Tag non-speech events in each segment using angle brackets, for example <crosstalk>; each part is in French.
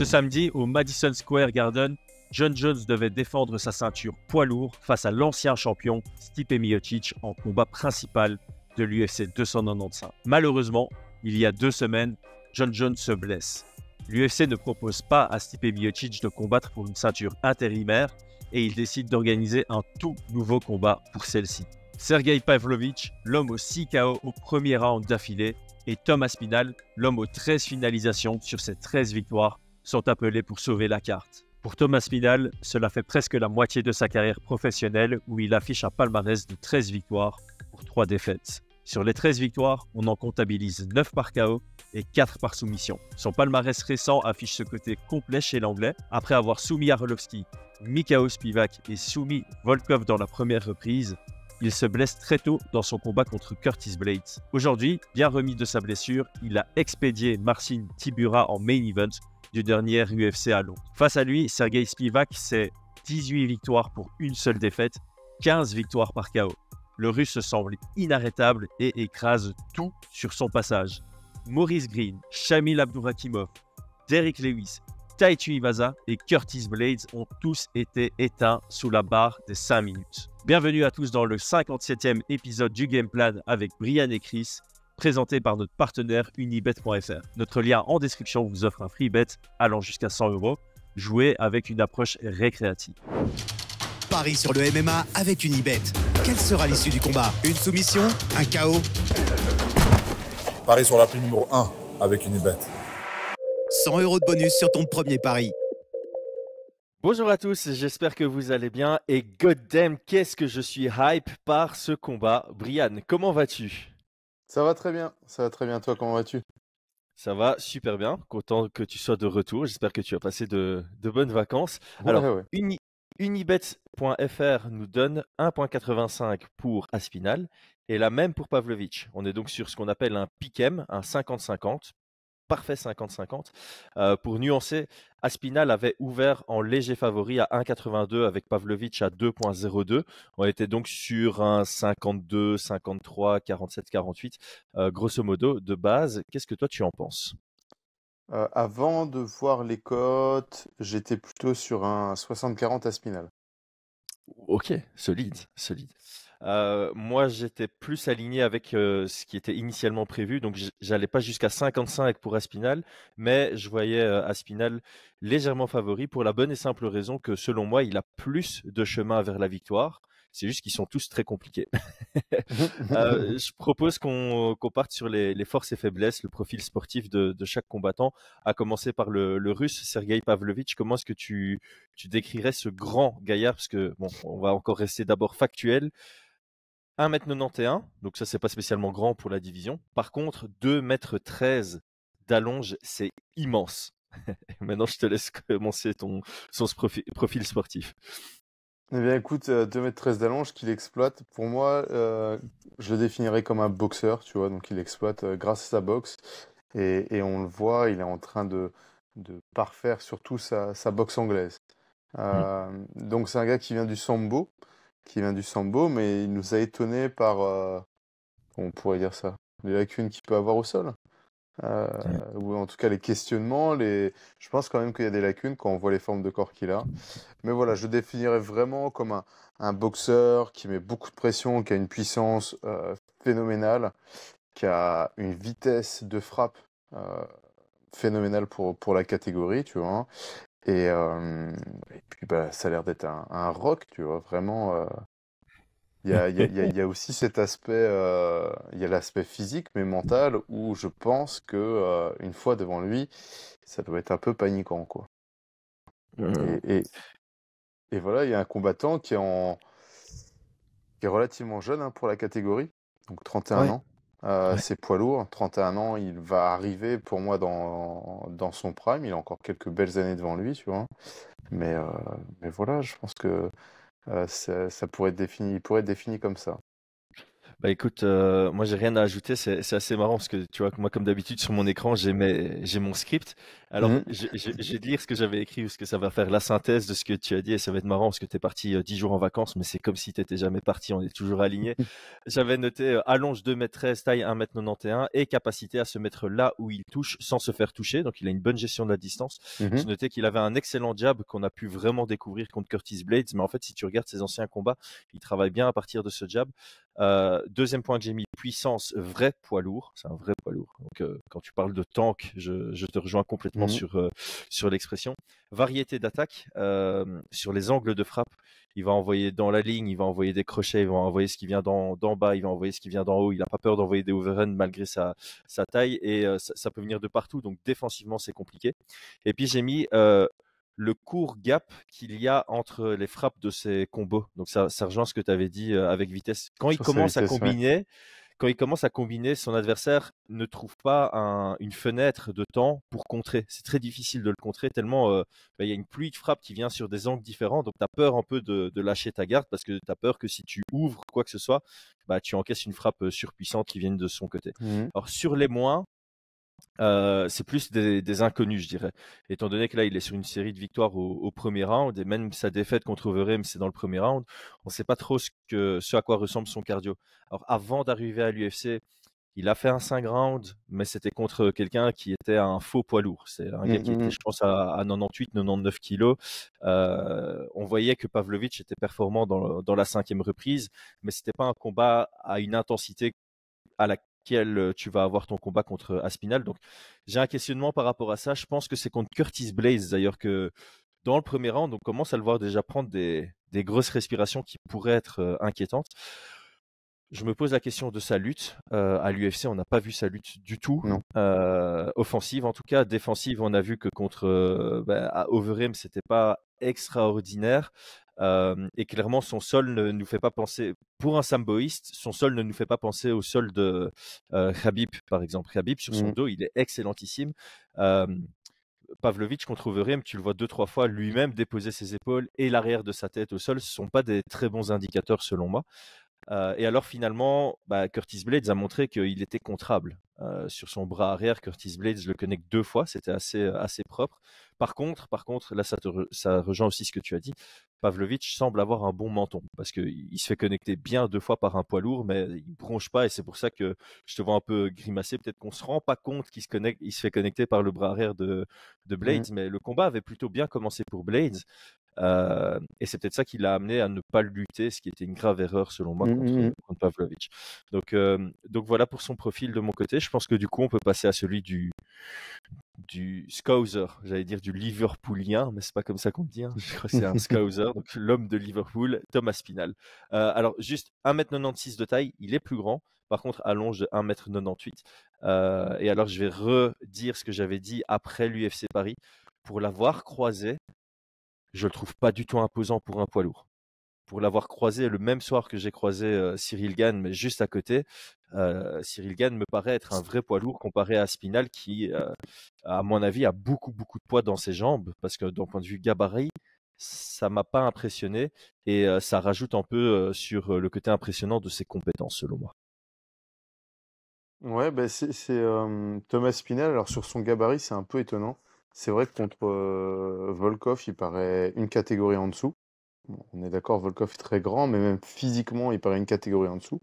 Ce samedi, au Madison Square Garden, John Jones devait défendre sa ceinture poids lourd face à l'ancien champion Stipe Miocic en combat principal de l'UFC 295. Malheureusement, il y a deux semaines, John Jones se blesse. L'UFC ne propose pas à Stipe Miocic de combattre pour une ceinture intérimaire et il décide d'organiser un tout nouveau combat pour celle-ci. Sergei Pavlovich, l'homme au 6 KO au premier round d'affilée, et Thomas Aspinal, l'homme aux 13 finalisations sur ses 13 victoires sont appelés pour sauver la carte. Pour Thomas Pinal, cela fait presque la moitié de sa carrière professionnelle où il affiche un palmarès de 13 victoires pour 3 défaites. Sur les 13 victoires, on en comptabilise 9 par KO et 4 par soumission. Son palmarès récent affiche ce côté complet chez l'anglais. Après avoir soumis Arlovski, Mikao Spivak et soumis Volkov dans la première reprise, il se blesse très tôt dans son combat contre Curtis Blades. Aujourd'hui, bien remis de sa blessure, il a expédié Marcin Tibura en main event du dernier UFC à Londres. Face à lui, Sergei Spivak, c'est 18 victoires pour une seule défaite, 15 victoires par KO. Le russe semble inarrêtable et écrase tout sur son passage. Maurice Green, Shamil Abdurakimov, Derek Lewis, Taichu Iwaza et Curtis Blades ont tous été éteints sous la barre des 5 minutes. Bienvenue à tous dans le 57e épisode du Game Plan avec Brian et Chris présenté par notre partenaire unibet.fr. Notre lien en description vous offre un free bet allant jusqu'à 100 euros. Jouez avec une approche récréative. Paris sur le MMA avec Unibet. Quelle sera l'issue du combat Une soumission Un chaos Paris sur la prime numéro 1 avec Unibet. 100 euros de bonus sur ton premier pari. Bonjour à tous, j'espère que vous allez bien et damn, qu'est-ce que je suis hype par ce combat. Brian, comment vas-tu ça va très bien, ça va très bien. Toi, comment vas-tu ça va super bien, content que tu sois de retour. J'espère que tu as passé de, bonnes vacances. Alors, unibet.fr nous donne 1.85 pour Aspinal et la même pour Pavlovic. On est donc sur ce qu'on appelle un PICM, un 50-50, parfait 50-50. Euh, pour nuancer, Aspinal avait ouvert en léger favori à 1,82 avec Pavlovic à 2,02. On était donc sur un 52, 53, 47, 48, grosso modo, de base. Qu'est-ce que toi tu en penses euh, Avant de voir les cotes, j'étais plutôt sur un 60-40 Aspinal. Ok, solide, solide moi, j'étais plus aligné avec ce qui était initialement prévu. Donc, j'allais pas jusqu'à 55 pour Aspinal, mais je voyais Aspinal légèrement favori pour la bonne et simple raison que, selon moi, il a plus de chemin vers la victoire. C'est juste qu'ils sont tous très compliqués. <laughs> je propose qu'on parte sur les, les, forces et faiblesses, le profil sportif de, de chaque combattant, à commencer par le, le russe Sergei Pavlovitch. Comment est-ce que tu, tu décrirais ce grand gaillard Parce que, bon, on va encore rester d'abord factuel. 1m91, donc ça c'est pas spécialement grand pour la division. Par contre, 2m13 d'allonge, c'est immense. <laughs> Maintenant, je te laisse commencer ton son profil, sportif. Eh bien, écoute, 2m13 euh, d'allonge qu'il exploite, pour moi, euh, je le définirais comme un boxeur, tu vois. Donc, il exploite euh, grâce à sa boxe. Et, on le voit, il est en train de, parfaire surtout sa, boxe anglaise. Mmh. Donc, c'est un gars qui vient du sambo qui vient du Sambo, mais il nous a étonné par, euh, on pourrait dire ça, les lacunes qu'il peut avoir au sol. Euh, ou en tout cas les questionnements. Les... Je pense quand même qu'il y a des lacunes quand on voit les formes de corps qu'il a. Mais voilà, je définirais vraiment comme un, boxeur qui met beaucoup de pression, qui a une puissance euh, phénoménale, qui a une vitesse de frappe phénoménale pour, pour la catégorie, tu vois, hein. Et, et puis, bah, ça a l'air d'être un, un, rock, tu vois, vraiment. Il y, a, aussi cet aspect, il y a l'aspect physique mais mental où je pense que une fois devant lui, ça doit être un peu paniquant, quoi. Mmh. Et, et, voilà, il y a un combattant qui est, en... qui est relativement jeune hein, pour la catégorie, donc 31 ans. Euh, c'est poids lourd, 31 ans, il va arriver pour moi dans, son prime. Il a encore quelques belles années devant lui, tu vois. Mais, euh, mais voilà, je pense que euh, ça, pourrait être défini, pourrait être défini comme ça. Bah écoute, moi j'ai rien à ajouter, c'est assez marrant parce que tu vois, moi comme d'habitude sur mon écran j'ai mon script alors, mmh. je vais te lire ce que j'avais écrit, parce que ça va faire la synthèse de ce que tu as dit, et ça va être marrant, parce que tu es parti euh, dix jours en vacances, mais c'est comme si tu n'étais jamais parti, on est toujours aligné. <laughs> j'avais noté euh, allonge 2m13, taille 1m91, et capacité à se mettre là où il touche sans se faire toucher, donc il a une bonne gestion de la distance. J'ai mmh noté qu'il avait un excellent jab qu'on a pu vraiment découvrir contre Curtis Blades, mais en fait, si tu regardes ses anciens combats, il travaille bien à partir de ce jab. Euh, deuxième point que j'ai mis, puissance, vrai poids lourd. C'est un vrai poids lourd. Donc, quand tu parles de tank, je te rejoins complètement Mmh sur, euh, sur l'expression. Variété d'attaque euh, sur les angles de frappe. Il va envoyer dans la ligne, il va envoyer des crochets, il va envoyer ce qui vient d'en bas, il va envoyer ce qui vient d'en haut. Il n'a pas peur d'envoyer des overruns malgré sa, taille et euh, ça, peut venir de partout. Donc défensivement, c'est compliqué. Et puis j'ai mis le court gap qu'il y a entre les frappes de ces combos. Donc ça, ça rejoint ce que tu avais dit avec vitesse. Quand il commence à combiner, quand il commence à combiner, son adversaire ne trouve pas une fenêtre de temps pour contrer. C'est très difficile de le contrer tellement euh, bah, il y a une pluie de frappes qui vient sur des angles différents. Donc tu as peur un peu de, lâcher ta garde parce que tu as peur que si tu ouvres quoi que ce soit, bah, tu encaisses une frappe euh, surpuissante qui vienne de son côté. Mmh. Alors sur les moins, euh, c'est plus des, inconnus, je dirais. Étant donné que là, il est sur une série de victoires au, premier round, et même sa défaite contre Overeem c'est dans le premier round, on ne sait pas trop ce, à quoi ressemble son cardio. Alors, avant d'arriver à l'UFC, il a fait un 5 rounds, mais c'était contre quelqu'un qui était un faux poids lourd. C'est un mmh, gars qui mmh, était, mmh. je pense, à, 98, 99 kilos. Euh, on voyait que Pavlovich était performant dans, dans la cinquième reprise, mais c'était pas un combat à une intensité à la, quel euh, tu vas avoir ton combat contre euh, Aspinal. Donc j'ai un questionnement par rapport à ça. Je pense que c'est contre Curtis Blaze d'ailleurs que dans le premier round, on commence à le voir déjà prendre des, des grosses respirations qui pourraient être euh, inquiétantes. Je me pose la question de sa lutte. à l'UFC, on n'a pas vu sa lutte du tout. offensive, en tout cas. Défensive, on a vu que contre bah, Overeem, c'était pas extraordinaire et clairement, son sol ne nous fait pas penser, pour un samboïste, son sol ne nous fait pas penser au sol de Habib, Khabib, par exemple. Khabib, sur son mmh. dos, il est excellentissime. Euh, Pavlovitch contre Overeem, tu le vois deux, trois fois lui-même déposer ses épaules et l'arrière de sa tête au sol. Ce ne sont pas des très bons indicateurs, selon moi. et alors finalement, bah, Curtis Blades a montré qu'il était contrable. sur son bras arrière, Curtis Blades le connecte deux fois, c'était assez, assez propre. Par contre, par contre, là ça rejoint aussi ce que tu as dit, Pavlovitch semble avoir un bon menton parce qu'il se fait connecter bien deux fois par un poids lourd, mais il ne bronche pas et c'est pour ça que je te vois un peu grimacer. Peut-être qu'on se rend pas compte qu'il se connecte, il se fait connecter par le bras arrière de, de Blades, mmh. mais le combat avait plutôt bien commencé pour Blades. Euh, et c'est peut-être ça qui l'a amené à ne pas lutter, ce qui était une grave erreur selon moi mmh, contre, mmh, Donc, euh, donc voilà pour son profil de mon côté. Je pense que du coup on peut passer à celui du, du Scouser, j'allais dire du Liverpoolien, mais c'est pas comme ça qu'on dit. Hein. Je crois que c'est un <laughs> Scouser, donc l'homme de Liverpool, Thomas Spinal. Euh, alors juste 1m96 de taille, il est plus grand. Par contre, allonge de 1m98. Euh, et alors, je vais redire ce que j'avais dit après l'UFC Paris. Pour l'avoir croisé, je le trouve pas du tout imposant pour un poids lourd pour l'avoir croisé le même soir que j'ai croisé euh, Cyril Gann, mais juste à côté, euh, Cyril Gann me paraît être un vrai poids lourd comparé à Spinal qui, euh, à mon avis, a beaucoup, beaucoup de poids dans ses jambes parce que d'un point de vue gabarit, ça m'a pas impressionné et ça rajoute un peu sur le côté impressionnant de ses compétences selon moi. Ouais, bah, c'est Thomas Spinal. Alors sur son gabarit, c'est un peu étonnant. C'est vrai que contre Volkov, il paraît une catégorie en dessous on est d'accord, Volkov est très grand, mais même physiquement, il paraît une catégorie en dessous.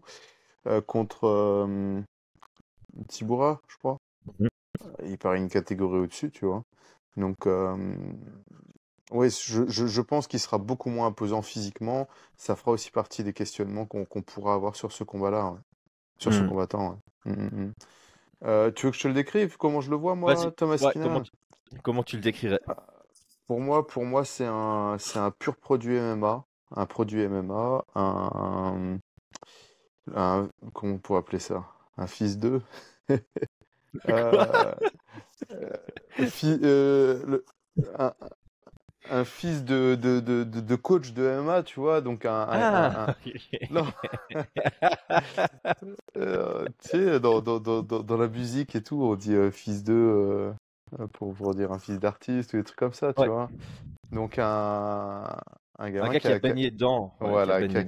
Euh, contre Tiboura, je crois. Mmh. Il paraît une catégorie au-dessus, tu vois. Donc, oui, je, pense qu'il sera beaucoup moins imposant physiquement. Ça fera aussi partie des questionnements qu'on pourra avoir sur ce combat-là, sur ce mmh. combattant. Mmh, euh, tu veux que je te le décrive Comment je le vois, moi, Thomas ouais, comment tu le décrirais ah, pour moi, pour moi c'est un, un pur produit MMA. Un produit MMA. Un, comment on pourrait appeler ça Un fils d'eux <laughs> euh, euh, euh, un, fils de, de, coach de MMA, tu vois, donc un. tu dans, dans, la musique et tout, on dit fils de. Euh, pour vous dire un fils d'artiste ou des trucs comme ça, tu vois. Donc un, un, gars qui, a, baigné dedans, voilà, qui a,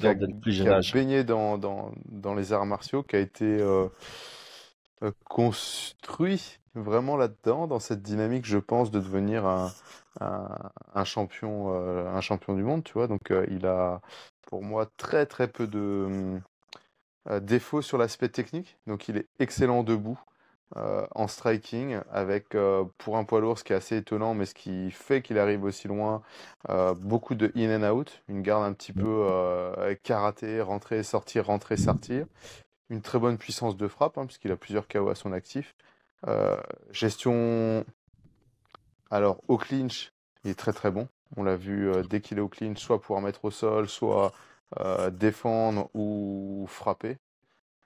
baigné dans, les arts martiaux, qui a été euh, euh, construit vraiment là-dedans, dans cette dynamique, je pense, de devenir un, champion, un champion du monde, tu vois. Donc il a, pour moi, très très peu de hum, défauts sur l'aspect technique. Donc il est excellent debout. Euh, en striking, avec euh, pour un poids lourd, ce qui est assez étonnant, mais ce qui fait qu'il arrive aussi loin, euh, beaucoup de in and out, une garde un petit mm. peu karaté, rentrer, sortir, rentrer, sortir. Une très bonne puissance de frappe, hein, puisqu'il a plusieurs KO à son actif. gestion. Alors, au clinch, il est très très bon. On l'a vu dès qu'il est au clinch, soit pouvoir mettre au sol, soit défendre ou frapper.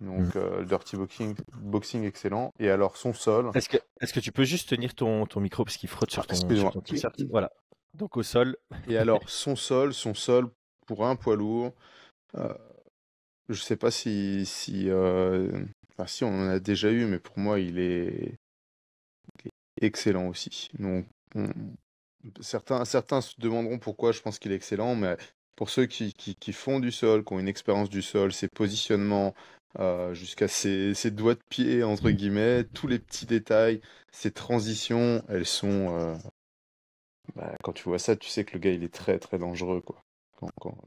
Donc, mm. euh, le dirty boxing, boxing excellent. Et alors, son sol. Est-ce que, est que tu peux juste tenir ton, ton micro parce qu'il frotte sur ah, ton, t Voilà. Donc, au sol. <laughs> Et alors, <laughs> son sol, son sol pour un poids lourd. Euh, je sais pas si. Si, euh, enfin, si on en a déjà eu, mais pour moi, il est, excellent aussi. Donc, certains, certains se demanderont pourquoi je pense qu'il est excellent, mais pour ceux qui, qui, qui, font du sol, qui ont une expérience du sol, ses positionnements, euh, jusqu'à ses, doigts de pied, entre guillemets, tous les petits détails, ces transitions, elles sont. Euh, bah, quand tu vois ça, tu sais que le gars, il est très très dangereux. Quoi.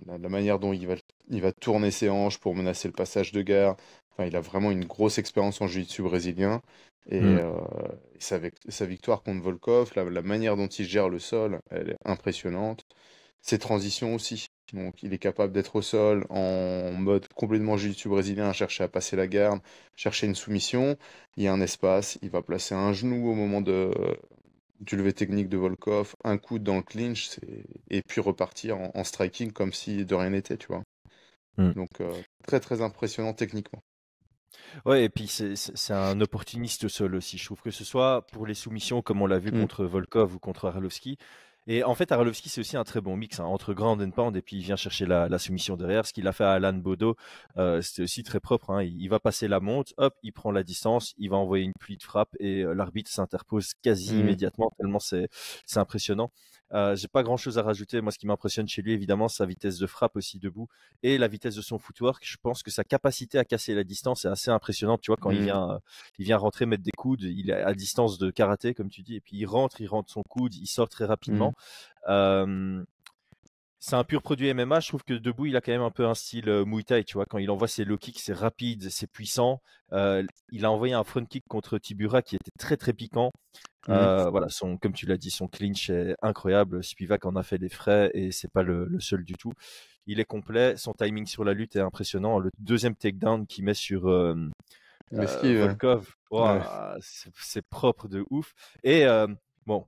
La, manière dont il va, il va tourner ses hanches pour menacer le passage de guerre, il a vraiment une grosse expérience en jiu-jitsu brésilien. Et, mm. euh, sa, victoire contre Volkov, la, la, manière dont il gère le sol, elle est impressionnante. Ses transitions aussi, donc il est capable d'être au sol en mode complètement jiu-jitsu brésilien, chercher à passer la garde, chercher une soumission. Il y a un espace, il va placer un genou au moment de, du lever technique de Volkov, un coup dans le clinch, et puis repartir en, striking comme si de rien n'était, tu vois. Hmm. Donc euh, très très impressionnant techniquement. Ouais, et puis c'est un opportuniste au sol aussi. Je trouve que ce soit pour les soumissions, comme on l'a vu hmm. contre Volkov ou contre Arlovski, et en fait, Arlovski, c'est aussi un très bon mix hein, entre Grand and Pound et puis il vient chercher la, la soumission derrière. Ce qu'il a fait à Alan Bodo, euh, c'était aussi très propre. Hein. Il, va passer la monte, hop, il prend la distance, il va envoyer une pluie de frappe et euh, l'arbitre s'interpose quasi mmh. immédiatement, tellement c'est impressionnant. Euh, j'ai pas grand chose à rajouter. Moi, ce qui m'impressionne chez lui, évidemment, sa vitesse de frappe aussi debout et la vitesse de son footwork. Je pense que sa capacité à casser la distance est assez impressionnante. Tu vois, quand il mmh. vient, il vient rentrer, mettre des coudes, il est à distance de karaté, comme tu dis, et puis il rentre, il rentre son coude, il sort très rapidement. Mmh. c'est un pur produit MMA. Je trouve que debout, il a quand même un peu un style euh, Muay Thai. Tu vois, quand il envoie ses low kicks, c'est rapide, c'est puissant. Euh, il a envoyé un front kick contre Tibura qui était très très piquant. Euh, voilà, son, comme tu l'as dit, son clinch est incroyable. Spivak en a fait des frais et c'est pas le, seul du tout. Il est complet. Son timing sur la lutte est impressionnant. Le deuxième takedown qu'il met sur euh, euh, Volkov, oh, c'est propre de ouf. Et bon,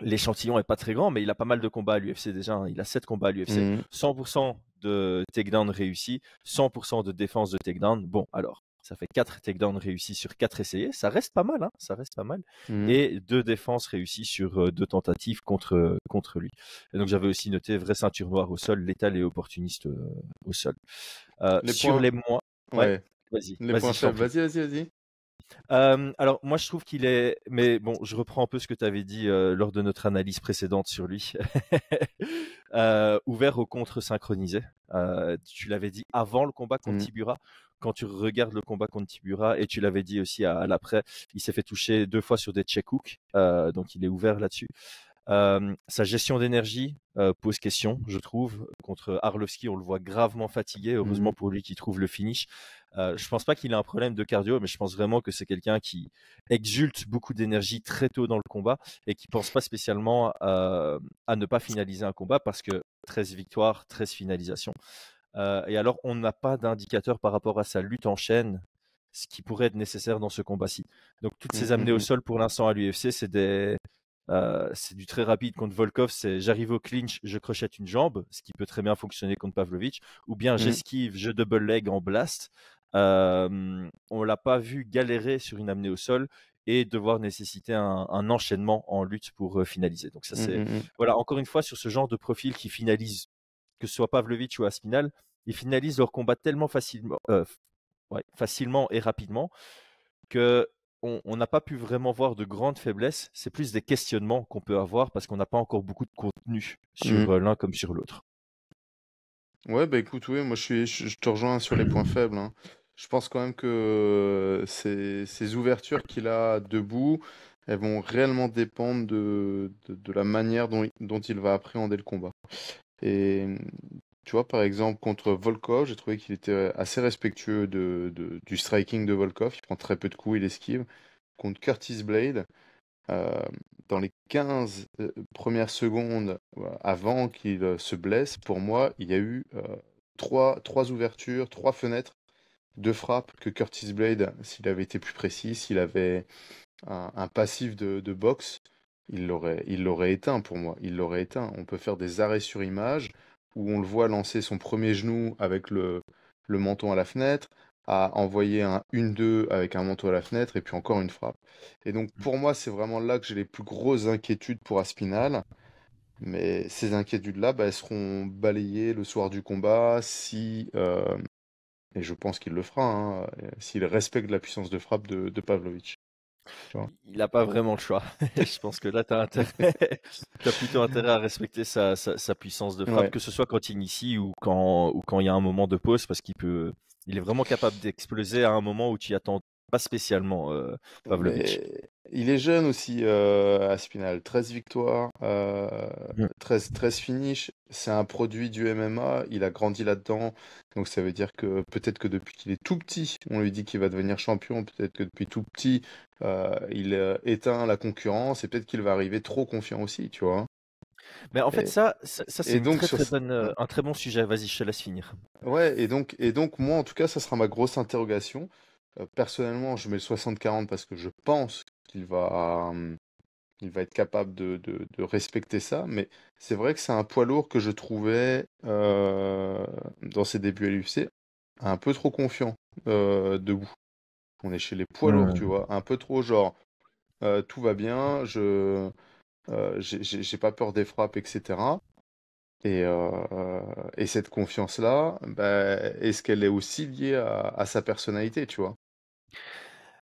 l'échantillon est pas très grand, mais il a pas mal de combats à l'UFC déjà. Hein. Il a 7 combats à l'UFC. 100% mmh. de takedown réussi, 100% de défense de takedown. Bon, alors, ça fait 4 takedowns réussis sur 4 essayés. Ça reste pas mal, hein ça reste pas mal. Mmh. Et 2 défenses réussies sur 2 tentatives contre, contre lui. Et donc j'avais aussi noté vraie ceinture noire au sol, létal et opportuniste au sol. sur les mois. Vas-y. vas Vas-y, vas-y, vas-y. alors moi je trouve qu'il est, mais bon, je reprends un peu ce que tu avais dit lors de notre analyse précédente sur lui, <laughs> ouvert au contre synchronisé. tu l'avais dit avant le combat contre mmh. Tibura quand tu regardes le combat contre Tibura, et tu l'avais dit aussi à, l'après, il s'est fait toucher deux fois sur des check hooks, euh, donc il est ouvert là-dessus. Euh, sa gestion d'énergie euh, pose question, je trouve. Contre Arlovski, on le voit gravement fatigué. Heureusement mhm. pour lui qui trouve le finish. Je je pense pas qu'il ait un problème de cardio, mais je pense vraiment que c'est quelqu'un qui exulte beaucoup d'énergie très tôt dans le combat et qui pense pas spécialement à ne pas finaliser un combat parce que 13 victoires, 13 finalisations. Euh, et alors, on n'a pas d'indicateur par rapport à sa lutte en chaîne, ce qui pourrait être nécessaire dans ce combat-ci. Donc, toutes mmh, ces amenées mmh, au mmh. sol pour l'instant à l'UFC, euh, c'est du très rapide contre Volkov, c'est j'arrive au clinch, je crochette une jambe, ce qui peut très bien fonctionner contre Pavlovich, ou bien j'esquive, je double leg en blast. Euh, on l'a pas vu galérer sur une amenée au sol et devoir nécessiter un, enchaînement en lutte pour euh, finaliser. Donc ça c'est voilà encore une fois sur ce genre de profil qui finalise que ce soit Pavlovich ou Aspinal, ils finalisent leur combat tellement facilement, euh, ouais, facilement et rapidement que on n'a pas pu vraiment voir de grandes faiblesses. C'est plus des questionnements qu'on peut avoir parce qu'on n'a pas encore beaucoup de contenu sur mmh. euh, l'un comme sur l'autre. Ouais, bah écoute, oui, moi je, je, te rejoins sur les points faibles. Hein. Je pense quand même que euh, ces, ouvertures qu'il a debout, elles vont réellement dépendre de, de, la manière dont, dont, il va appréhender le combat. Et tu vois, par exemple, contre Volkov, j'ai trouvé qu'il était euh, assez respectueux de, du striking de Volkov. Il prend très peu de coups, il esquive. Contre Curtis Blade, euh, dans les 15 euh, premières secondes avant qu'il se blesse, pour moi, il y a eu trois, trois ouvertures, trois fenêtres de frappes que Curtis Blade, s'il avait été plus précis, s'il avait un, passif de, boxe, il l'aurait, il l'aurait éteint pour moi. Il l'aurait éteint. On peut faire des arrêts sur image où on le voit lancer son premier genou avec le, menton à la fenêtre, à envoyer un 1-2 avec un manteau à la fenêtre, et puis encore une frappe. Et donc mm. pour moi, c'est vraiment là que j'ai les plus grosses inquiétudes pour Aspinal. Mais ces inquiétudes-là, bah, elles seront balayées le soir du combat si, euh, et je pense qu'il le fera, hein, euh, s'il respecte la puissance de frappe de, de il n'a pas vraiment le choix. <laughs> je pense que là, tu as, intérêt... <laughs> <laughs> plutôt intérêt à respecter sa, puissance de frappe, que ce soit quand il initie ou quand, ou quand il y a un moment de pause, parce qu'il peut, il est vraiment capable d'exploser à un moment où tu attends pas spécialement Pavlovich Il est jeune aussi, euh, spinal 13 victoires, 13, 13 mmh. finishes. C'est un produit du MMA. Il a grandi là-dedans. Donc ça veut dire que peut-être que depuis qu'il est tout petit, on lui dit qu'il va devenir champion. Peut-être que depuis tout petit, il éteint la concurrence. Et peut-être qu'il va arriver trop confiant aussi, tu vois. Mais en fait, ça, ça, c'est hein? un très bon sujet. Vas-y, je te laisse finir. Ouais, et donc, et donc, moi, en tout cas, ça sera ma grosse interrogation. Euh, personnellement, je mets 60-40 parce que je pense qu'il va, hum, il va être capable de, respecter ça. Mais c'est vrai que c'est un poids lourd que je trouvais euh, dans ses débuts à l'UFC un peu trop confiant euh, debout. On est chez les poids lourds, tu vois, un peu trop genre euh, tout va bien, je j'ai pas peur des frappes, etc. Et, cette confiance-là, ben, est-ce qu'elle est aussi liée à, à sa personnalité, tu vois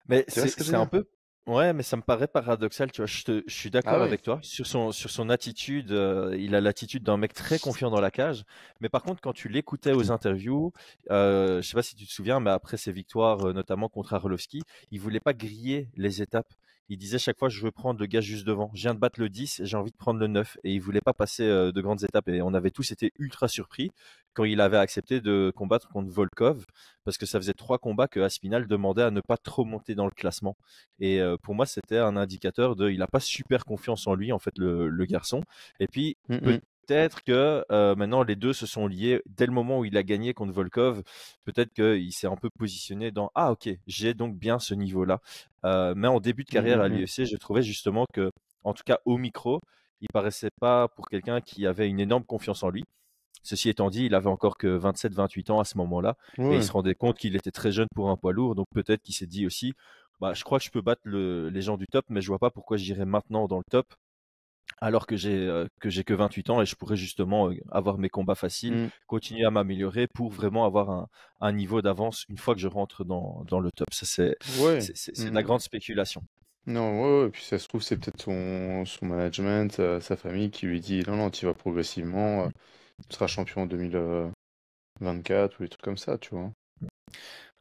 mais c'est un peu. Ouais, mais ça me paraît paradoxal, tu vois. Je, suis ah d'accord avec toi. Sur son, attitude, euh, il a l'attitude d'un mec très confiant dans la cage. Mais par contre, quand tu l'écoutais aux mmh. interviews, euh, je sais pas si tu te souviens, mais après ses victoires, euh, notamment contre Arlovski, il voulait pas griller les étapes il disait chaque fois je veux prendre le gars juste devant. Je viens de battre le 10, j'ai envie de prendre le 9 et il voulait pas passer euh, de grandes étapes et on avait tous été ultra surpris quand il avait accepté de combattre contre Volkov parce que ça faisait trois combats que Aspinal demandait à ne pas trop monter dans le classement et euh, pour moi c'était un indicateur de il n'a pas super confiance en lui en fait le, garçon et puis mmh, mmh peut-être que euh, maintenant les deux se sont liés dès le moment où il a gagné contre Volkov. Peut-être qu'il s'est un peu positionné dans Ah, ok, j'ai donc bien ce niveau-là. Euh, mais en début de mmh, carrière à mmh, mmh. l'UFC, je trouvais justement que, en tout cas au micro, il paraissait pas pour quelqu'un qui avait une énorme confiance en lui. Ceci étant dit, il avait encore que 27-28 ans à ce moment-là, et il se rendait compte qu'il était très jeune pour un poids lourd, donc peut-être qu'il s'est dit aussi, bah, je crois que je peux battre les gens du top, mais je vois pas pourquoi j'irais maintenant dans le top alors que j'ai euh, que j'ai que 28 ans et je pourrais justement avoir mes combats faciles, mmh. continuer à m'améliorer pour vraiment avoir un, niveau d'avance une fois que je rentre dans, le top. Ça c'est la mmh. grande spéculation. Non, et puis ça se trouve c'est peut-être son, management, sa famille qui lui dit non non, tu vas progressivement, euh, tu seras champion en 2024 ou des trucs comme ça, tu vois.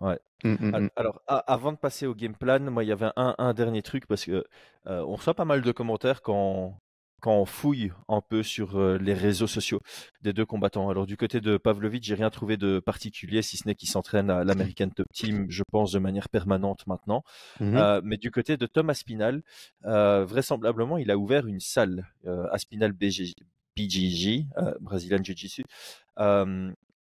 Ouais. Mmh, alors, avant de passer au game plan, moi, il y avait un, dernier truc parce que euh, on reçoit pas mal de commentaires quand, quand on fouille un peu sur euh, les réseaux sociaux des deux combattants. Alors du côté de Pavlovic, j'ai rien trouvé de particulier, si ce n'est qu'il s'entraîne à l'American Top Team, je pense, de manière permanente maintenant. Mhm. Euh, mais du côté de Tom Aspinal, euh, vraisemblablement, il a ouvert une salle, Aspinal BGG, Brazilian Jiu-Jitsu,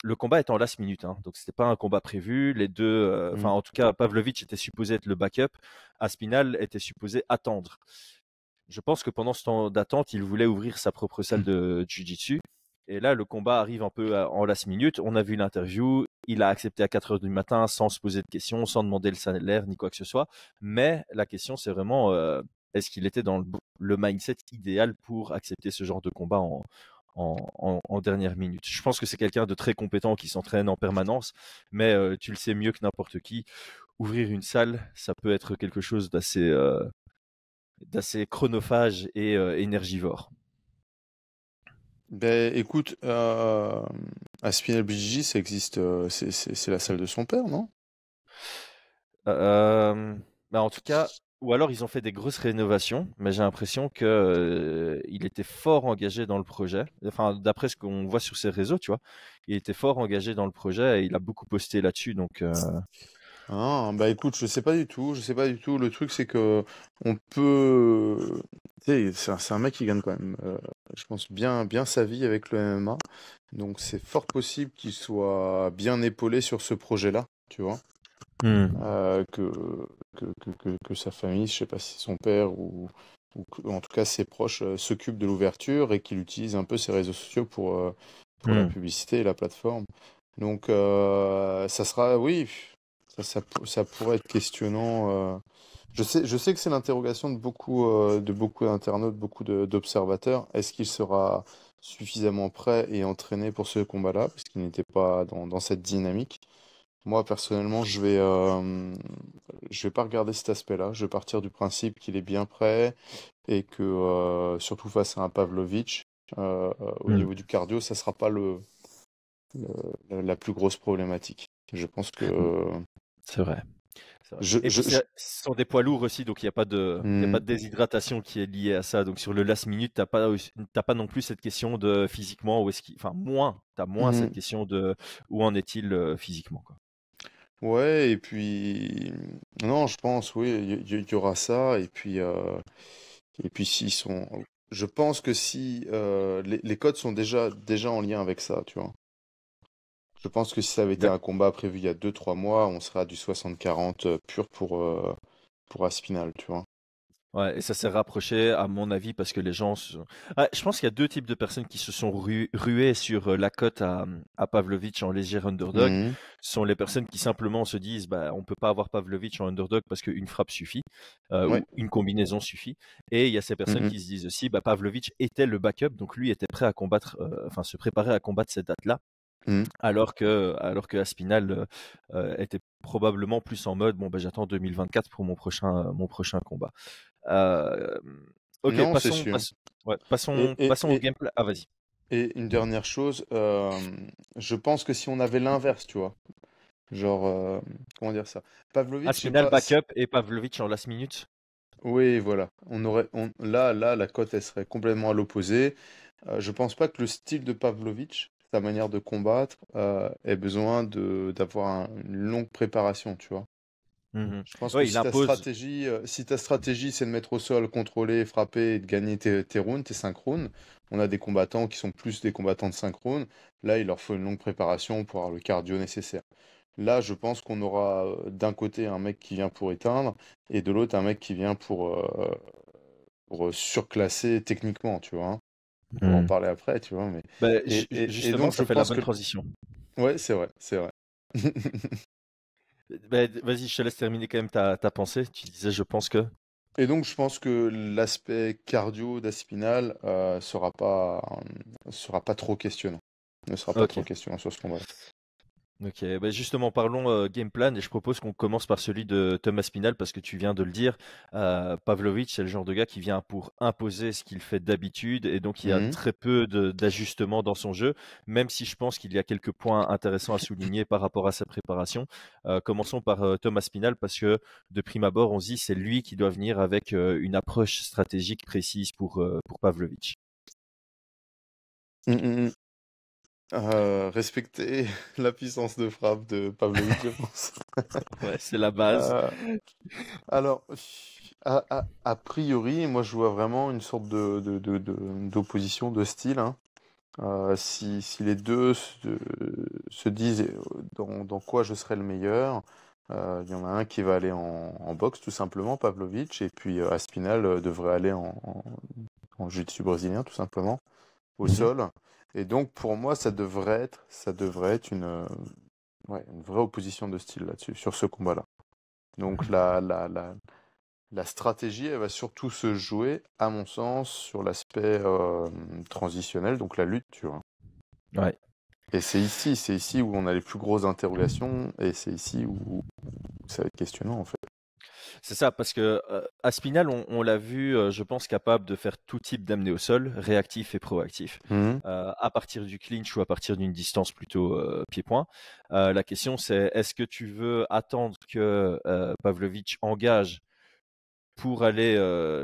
le combat est en last minute, donc hein, donc c'était pas un combat prévu. Les deux, mhm. enfin en tout cas, Pavlovitch était supposé être le backup, Aspinal était supposé attendre. Je pense que pendant ce temps d'attente, il voulait ouvrir sa propre salle mmh. de jiu-jitsu. Et là, le combat arrive un peu euh, en last minute. On a vu l'interview. Il a accepté à 4 heures du matin sans se poser de questions, sans demander le salaire ni quoi que ce soit. Mais la question, c'est vraiment euh, est-ce qu'il était dans le, mindset idéal pour accepter ce genre de combat en, dernière minute Je pense que c'est quelqu'un de très compétent qui s'entraîne en permanence, mais euh, tu le sais mieux que n'importe qui. Ouvrir une salle, ça peut être quelque chose d'assez d'assez chronophage et euh, énergivore ben, écoute, euh, à ça existe, euh, c'est la salle de son père, non euh, ben, En tout cas, ou alors ils ont fait des grosses rénovations, mais j'ai l'impression qu'il était fort engagé dans le projet. Enfin, d'après ce qu'on voit sur ses réseaux, tu vois, il était fort engagé dans le projet et il a beaucoup posté là-dessus, donc. Ah, bah écoute, je sais pas du tout, je sais pas du tout. Le truc c'est que on peut, c'est un, mec qui gagne quand même, euh, je pense bien, bien sa vie avec le MMA. Donc c'est fort possible qu'il soit bien épaulé sur ce projet-là, tu vois. Hmm. Euh, que, que, sa famille, je sais pas si son père ou, en tout cas ses proches euh, s'occupent de l'ouverture et qu'il utilise un peu ses réseaux sociaux pour, la hmm. publicité et la plateforme. Donc ça sera, oui, ça, pourrait être questionnant. Euh. Je sais, je sais que c'est l'interrogation de beaucoup, euh, beaucoup d'internautes, beaucoup d'observateurs. Est-ce qu'il sera suffisamment prêt et entraîné pour ce combat-là, parce qu'il n'était pas dans, cette dynamique? Moi, personnellement, je vais, euh, vais pas regarder cet aspect-là. Je vais partir du principe qu'il est bien prêt et que, surtout face à un Pavlovitch au hmm. niveau du cardio, ça ne sera pas le- la plus grosse problématique. Je pense que, hmm. C'est vrai. Ce sont des poids lourds aussi, donc il n'y a, pas de, mmh. pas de déshydratation qui est liée à ça. Donc sur le last minute, tu n'as pas, pas non plus cette question de physiquement, où est-ce qu'il... enfin moins, tu as moins mmh cette question de où en est-il euh, physiquement. Quoi. Ouais, et puis, non, je pense, oui, il y, aura ça. Et puis, euh, sont... Je pense que si euh, les, les, codes sont déjà, déjà en lien avec ça, tu vois. Je pense que si ça avait été un combat prévu il y a 2-3 mois, on serait à du 60-40 euh, pur pour, euh, pour Aspinal, tu vois. Ouais, et ça s'est rapproché, à mon avis, parce que les gens. Ah, je pense qu'il y a deux types de personnes qui se sont ruées sur euh, la cote à, à Pavlovich en léger underdog. Mmh. Ce sont les personnes qui simplement se disent bah, on peut pas avoir Pavlovich en underdog parce qu'une frappe suffit, ou une combinaison suffit. Et il y a ces personnes mmh qui se disent aussi bah, Pavlovich était le backup, donc lui était prêt à combattre, enfin se préparer à combattre cette date-là. Mmh. Alors que, alors que Aspinal euh, euh, était probablement plus en mode bon ben j'attends 2024 pour mon prochain mon prochain combat. Euh, ok, passons, passons, et, au gameplay. Ah, et une dernière chose, je pense que si on avait l'inverse, tu vois, genre comment dire ça, Aspinal backup et Pavlovich en last minute. Oui, voilà. On aurait, là, là, la cote serait complètement à l'opposé. Euh, je pense pas que le style de Pavlovich ta manière de combattre euh, ait besoin d'avoir une longue préparation, tu vois. Mmh je pense que si, ta stratégie, euh, si ta stratégie, c'est de mettre au sol, contrôler, frapper et de gagner tes, rounds, tes synchrones, on a des combattants qui sont plus des combattants de synchrone. Là, il leur faut une longue préparation pour avoir le cardio nécessaire. Là, je pense qu'on aura euh, d'un côté un mec qui vient pour éteindre et de l'autre un mec qui vient pour surclasser techniquement, tu vois. On va en hmm. parler après, tu vois. Mais... Bah, justement, donc, ça fait la bonne transition. Ouais, c'est vrai, c'est vrai. Bah, vas-y, je te laisse terminer quand même ta, pensée. Tu disais, je pense que. Et donc, je pense que l'aspect cardio d'Aspinal ne euh, sera pas sera pas trop questionnant. Ne sera pas trop questionnant sur ce qu'on va. Ok, bah, justement, parlons euh, game plan et je propose qu'on commence par celui de Thomas Pinal parce que tu viens de le dire. Euh, Pavlovic, c'est le genre de gars qui vient pour imposer ce qu'il fait d'habitude et donc il y a mhm. très peu d'ajustements dans son jeu, même si je pense qu'il y a quelques points intéressants à souligner par rapport à sa préparation. Euh, commençons par Thomas Pinal parce que de prime abord, on se dit c'est lui qui doit venir avec une approche stratégique précise pour, pour Pavlovic. Mm, mm, mm. Euh, respecter <laughs> la puissance de frappe de Pavlovic, <laughs> c'est la base. Euh, alors, a, priori, moi je vois vraiment une sorte de, d'opposition de, style. Hein. Euh, si, les deux se, disent dans, quoi je serai le meilleur, il y en a un qui va aller en, boxe tout simplement, Pavlovic, et puis Aspinal devrait aller en, en, brésilien tout simplement, au mhm. sol. Et donc, pour moi, ça devrait être, ça devrait être une, euh, une vraie opposition de style là-dessus, sur ce combat-là. Donc, <laughs> la, la, stratégie, elle va surtout se jouer, à mon sens, sur l'aspect euh, transitionnel, donc la lutte, tu vois. Et c'est ici, c'est ici où on a les plus grosses interrogations, et c'est ici où ça va être questionnant, en fait. C'est ça, parce que à Spinal, on, l'a vu, je pense, capable de faire tout type d'amener au sol, réactif et proactif, mmh à partir du clinch ou à partir d'une distance plutôt pied-point. la question, c'est est-ce que tu veux attendre que Pavlovic engage pour aller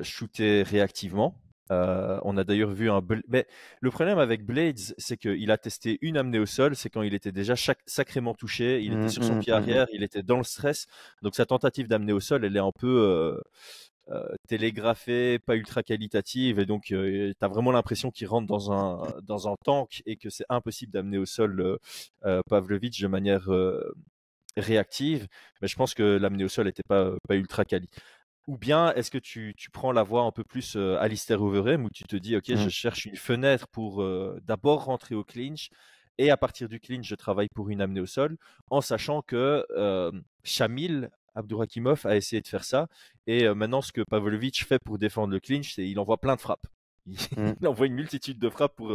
shooter réactivement euh, on a d'ailleurs vu un. Mais le problème avec Blades, c'est qu'il a testé une amenée au sol, c'est quand il était déjà sacrément touché, il était mmh, sur son mmh, pied mmh, arrière, il était dans le stress. Donc sa tentative d'amener au sol, elle est un peu euh, euh, télégraphée, pas ultra qualitative, et donc tu as vraiment l'impression qu'il rentre dans un, dans un tank et que c'est impossible d'amener au sol Pavlovitch de manière réactive, mais je pense que l'amener au sol n'était pas, pas ultra quali. Ou bien est-ce que tu, prends la voie un peu plus Alistair Overeem où tu te dis, OK, je mmh. cherche une fenêtre pour d'abord rentrer au clinch et à partir du clinch, je travaille pour une amenée au sol en sachant que Chamil Shamil Abdurakhimov a essayé de faire ça. Et maintenant, ce que Pavlovich fait pour défendre le clinch, c'est il envoie plein de frappes. <laughs> Mmh. Il, envoie une multitude de frappes pour,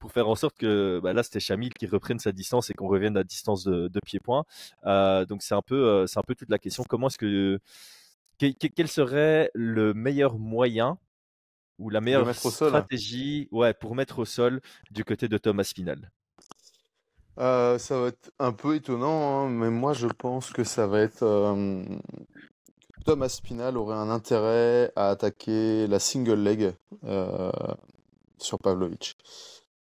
pour faire en sorte que bah là, c'était Chamil qui reprenne sa distance et qu'on revienne à distance de, pied-point. donc, c'est un, peu, c'est un peu toute la question. Comment est-ce que quel serait le meilleur moyen ou la meilleure stratégie ouais, pour mettre au sol du côté de Thomas Spinal euh, Ça va être un peu étonnant, hein, mais moi je pense que ça va être. Thomas Spinal aurait un intérêt à attaquer la single leg euh, sur Pavlovic.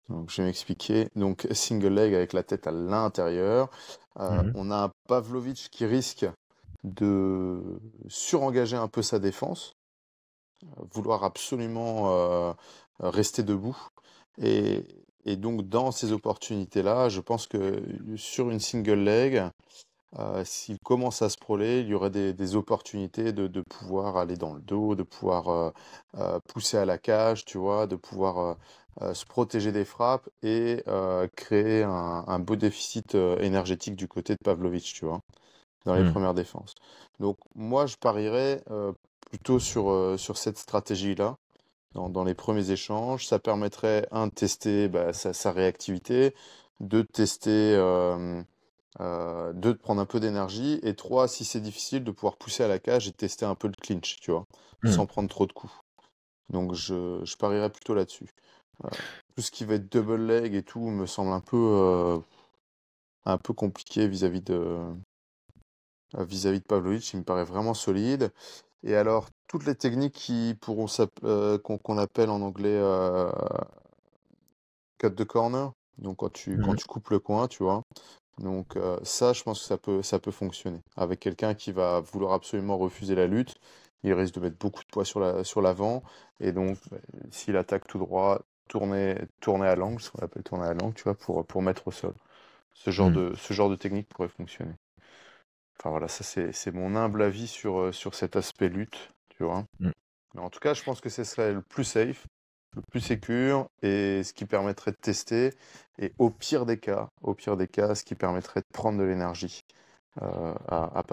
Donc, je vais m'expliquer. Donc, single leg avec la tête à l'intérieur. Euh, mmh on a un Pavlovic qui risque de surengager un peu sa défense, vouloir absolument euh, rester debout. Et, donc dans ces opportunités-là, je pense que euh, sur une single leg, euh, s'il commence à se proler, il y aurait des, opportunités de, pouvoir aller dans le dos, de pouvoir pousser à la cage, tu vois, de pouvoir se protéger des frappes et créer un, beau déficit énergétique du côté de Pavlovich, tu vois dans les mmh. premières défenses. Donc moi, je parierais euh, plutôt sur, euh, sur cette stratégie-là. Dans, dans, les premiers échanges, ça permettrait, un, de tester bah, sa, sa, réactivité, deux, de tester, euh, deux, de prendre un peu d'énergie, et trois, si c'est difficile, de pouvoir pousser à la cage et tester un peu le clinch, tu vois, mmh. sans prendre trop de coups. Donc je, je parierais plutôt là-dessus. tout ce qui va être double leg et tout me semble un peu, un peu compliqué vis à -vis de, euh, vis-à-vis de Pavlovic, il me paraît vraiment solide. Et alors, toutes les techniques qui pourront euh, qu'on appelle en anglais euh, cut de corner, donc quand tu, quand mhm. tu coupes le coin, tu vois, donc ça, je pense que ça peut, ça peut fonctionner. Avec quelqu'un qui va vouloir absolument refuser la lutte, il risque de mettre beaucoup de poids sur l'avant. La, sur et donc, s'il attaque tout droit, tourner, tourner à l'angle, ce qu'on appelle tourner à l'angle, tu vois, pour, pour mettre au sol. Ce genre, mhm. de, ce genre de technique pourrait fonctionner. Enfin voilà, ça c'est mon humble avis sur, euh, sur cet aspect lutte, tu vois. Mm. Mais en tout cas, je pense que ce serait le plus safe, le plus sécur, et ce qui permettrait de tester. Et au pire des cas, au pire des cas, ce qui permettrait de prendre de l'énergie euh, à, à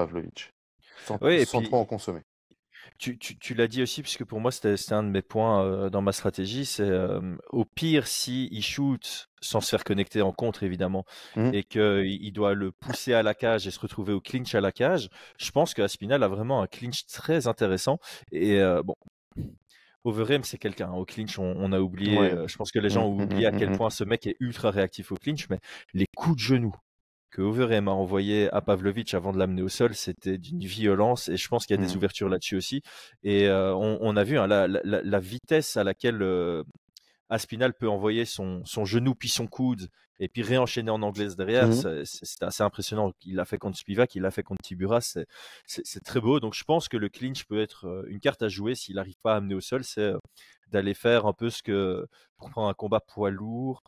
sans, trop en consommer. Tu, l'as dit aussi, puisque pour moi, c'était un de mes points euh, dans ma stratégie, c'est euh, au pire, si il shoot sans se faire connecter en contre, évidemment, mmh. et qu'il doit le pousser à la cage et se retrouver au clinch à la cage, je pense que Aspinal a vraiment un clinch très intéressant. Et euh, bon, Overeem, c'est quelqu'un. Au clinch, on, a oublié. je pense que les mmh, gens ont mmh, oublié à quel point ce mec est ultra réactif au clinch, mais les coups de genoux, que Overeem a envoyé à Pavlovitch avant de l'amener au sol, c'était d'une violence et je pense qu'il y a des mm. ouvertures là-dessus aussi. Et euh, on, a vu hein, la, vitesse à laquelle euh, Aspinal peut envoyer son, genou puis son coude et puis réenchaîner en anglaise derrière. Mm. C'est assez impressionnant. Il l'a fait contre Spivak, il l'a fait contre Tibura. C'est très beau. Donc je pense que le clinch peut être euh, une carte à jouer s'il n'arrive pas à amener au sol. C'est d'aller faire un peu ce que pour prendre un combat poids lourd.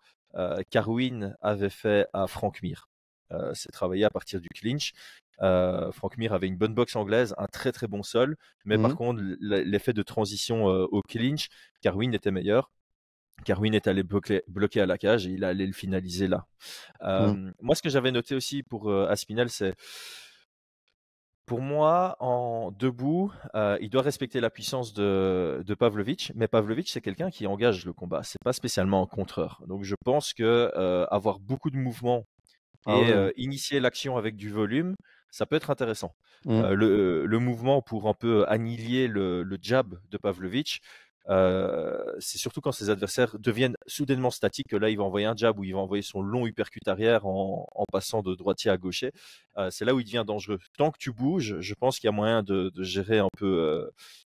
Carwin avait fait à Frank Mir. Euh, c'est travaillé à partir du clinch. Euh, Frank Mir avait une bonne boxe anglaise, un très très bon sol, mais par mmh contre l'effet de transition euh, au clinch, Carwin était meilleur. Carwin est allé bloquer, à la cage et il allait le finaliser là. Mmh. Euh, moi, ce que j'avais noté aussi pour Aspinel, c'est pour moi, en debout, il doit respecter la puissance de, de mais Pavlovich, c'est quelqu'un qui engage le combat. C'est pas spécialement un contreur. Donc, je pense que avoir beaucoup de mouvements ah et initier l'action avec du volume, ça peut être intéressant. Mmh. le, mouvement pour un peu annihiler le, jab de Pavlovich, c'est surtout quand ses adversaires deviennent soudainement statiques que là, il va envoyer un jab ou il va envoyer son long uppercut arrière en, passant de droitier à gaucher. c'est là où il devient dangereux. Tant que tu bouges, je pense qu'il y a moyen de, gérer un peu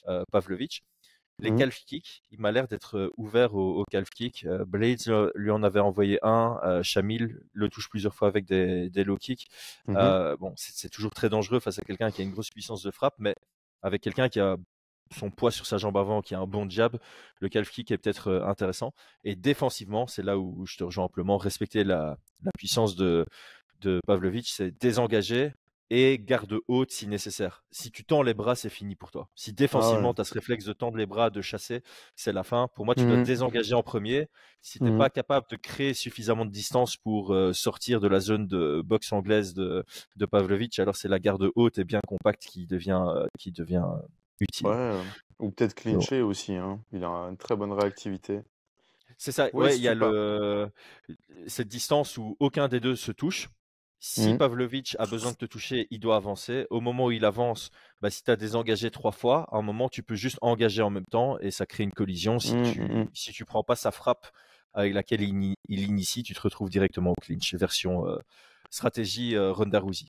euh, Pavlovich. Les mmh. calf kicks, il m'a l'air d'être ouvert aux, calf kicks. lui en avait envoyé un. chamil le touche plusieurs fois avec des, low kicks. Mmh bon, c'est toujours très dangereux face à quelqu'un qui a une grosse puissance de frappe, mais avec quelqu'un qui a son poids sur sa jambe avant, qui a un bon jab, le calf kick est peut-être intéressant. Et défensivement, c'est là où, je te rejoins amplement. Respecter la, puissance de, de Pavlovich, c'est désengager, et garde haute si nécessaire. Si tu tends les bras, c'est fini pour toi. Si ah défensivement, tu as ce réflexe de tendre les bras, de chasser, c'est la fin. Pour moi, tu dois te mmh désengager en premier. Si tu n'es mmh pas capable de créer suffisamment de distance pour euh, sortir de la zone de boxe anglaise de, de alors c'est la garde haute et bien compacte qui devient, euh, qui devient euh, utile. Ou peut-être clincher aussi. Hein. Il a une très bonne réactivité. C'est ça, il y a le... cette distance où aucun des deux se touche. Si mmh. Pavlovitch a besoin de te toucher, il doit avancer. Au moment où il avance, bah, si tu as désengagé trois fois, à un moment, tu peux juste engager en même temps et ça crée une collision. Si, mmh, tu, mmh, si tu prends pas sa frappe avec laquelle il, initie, tu te retrouves directement au clinch, version stratégie Ronda Rousey.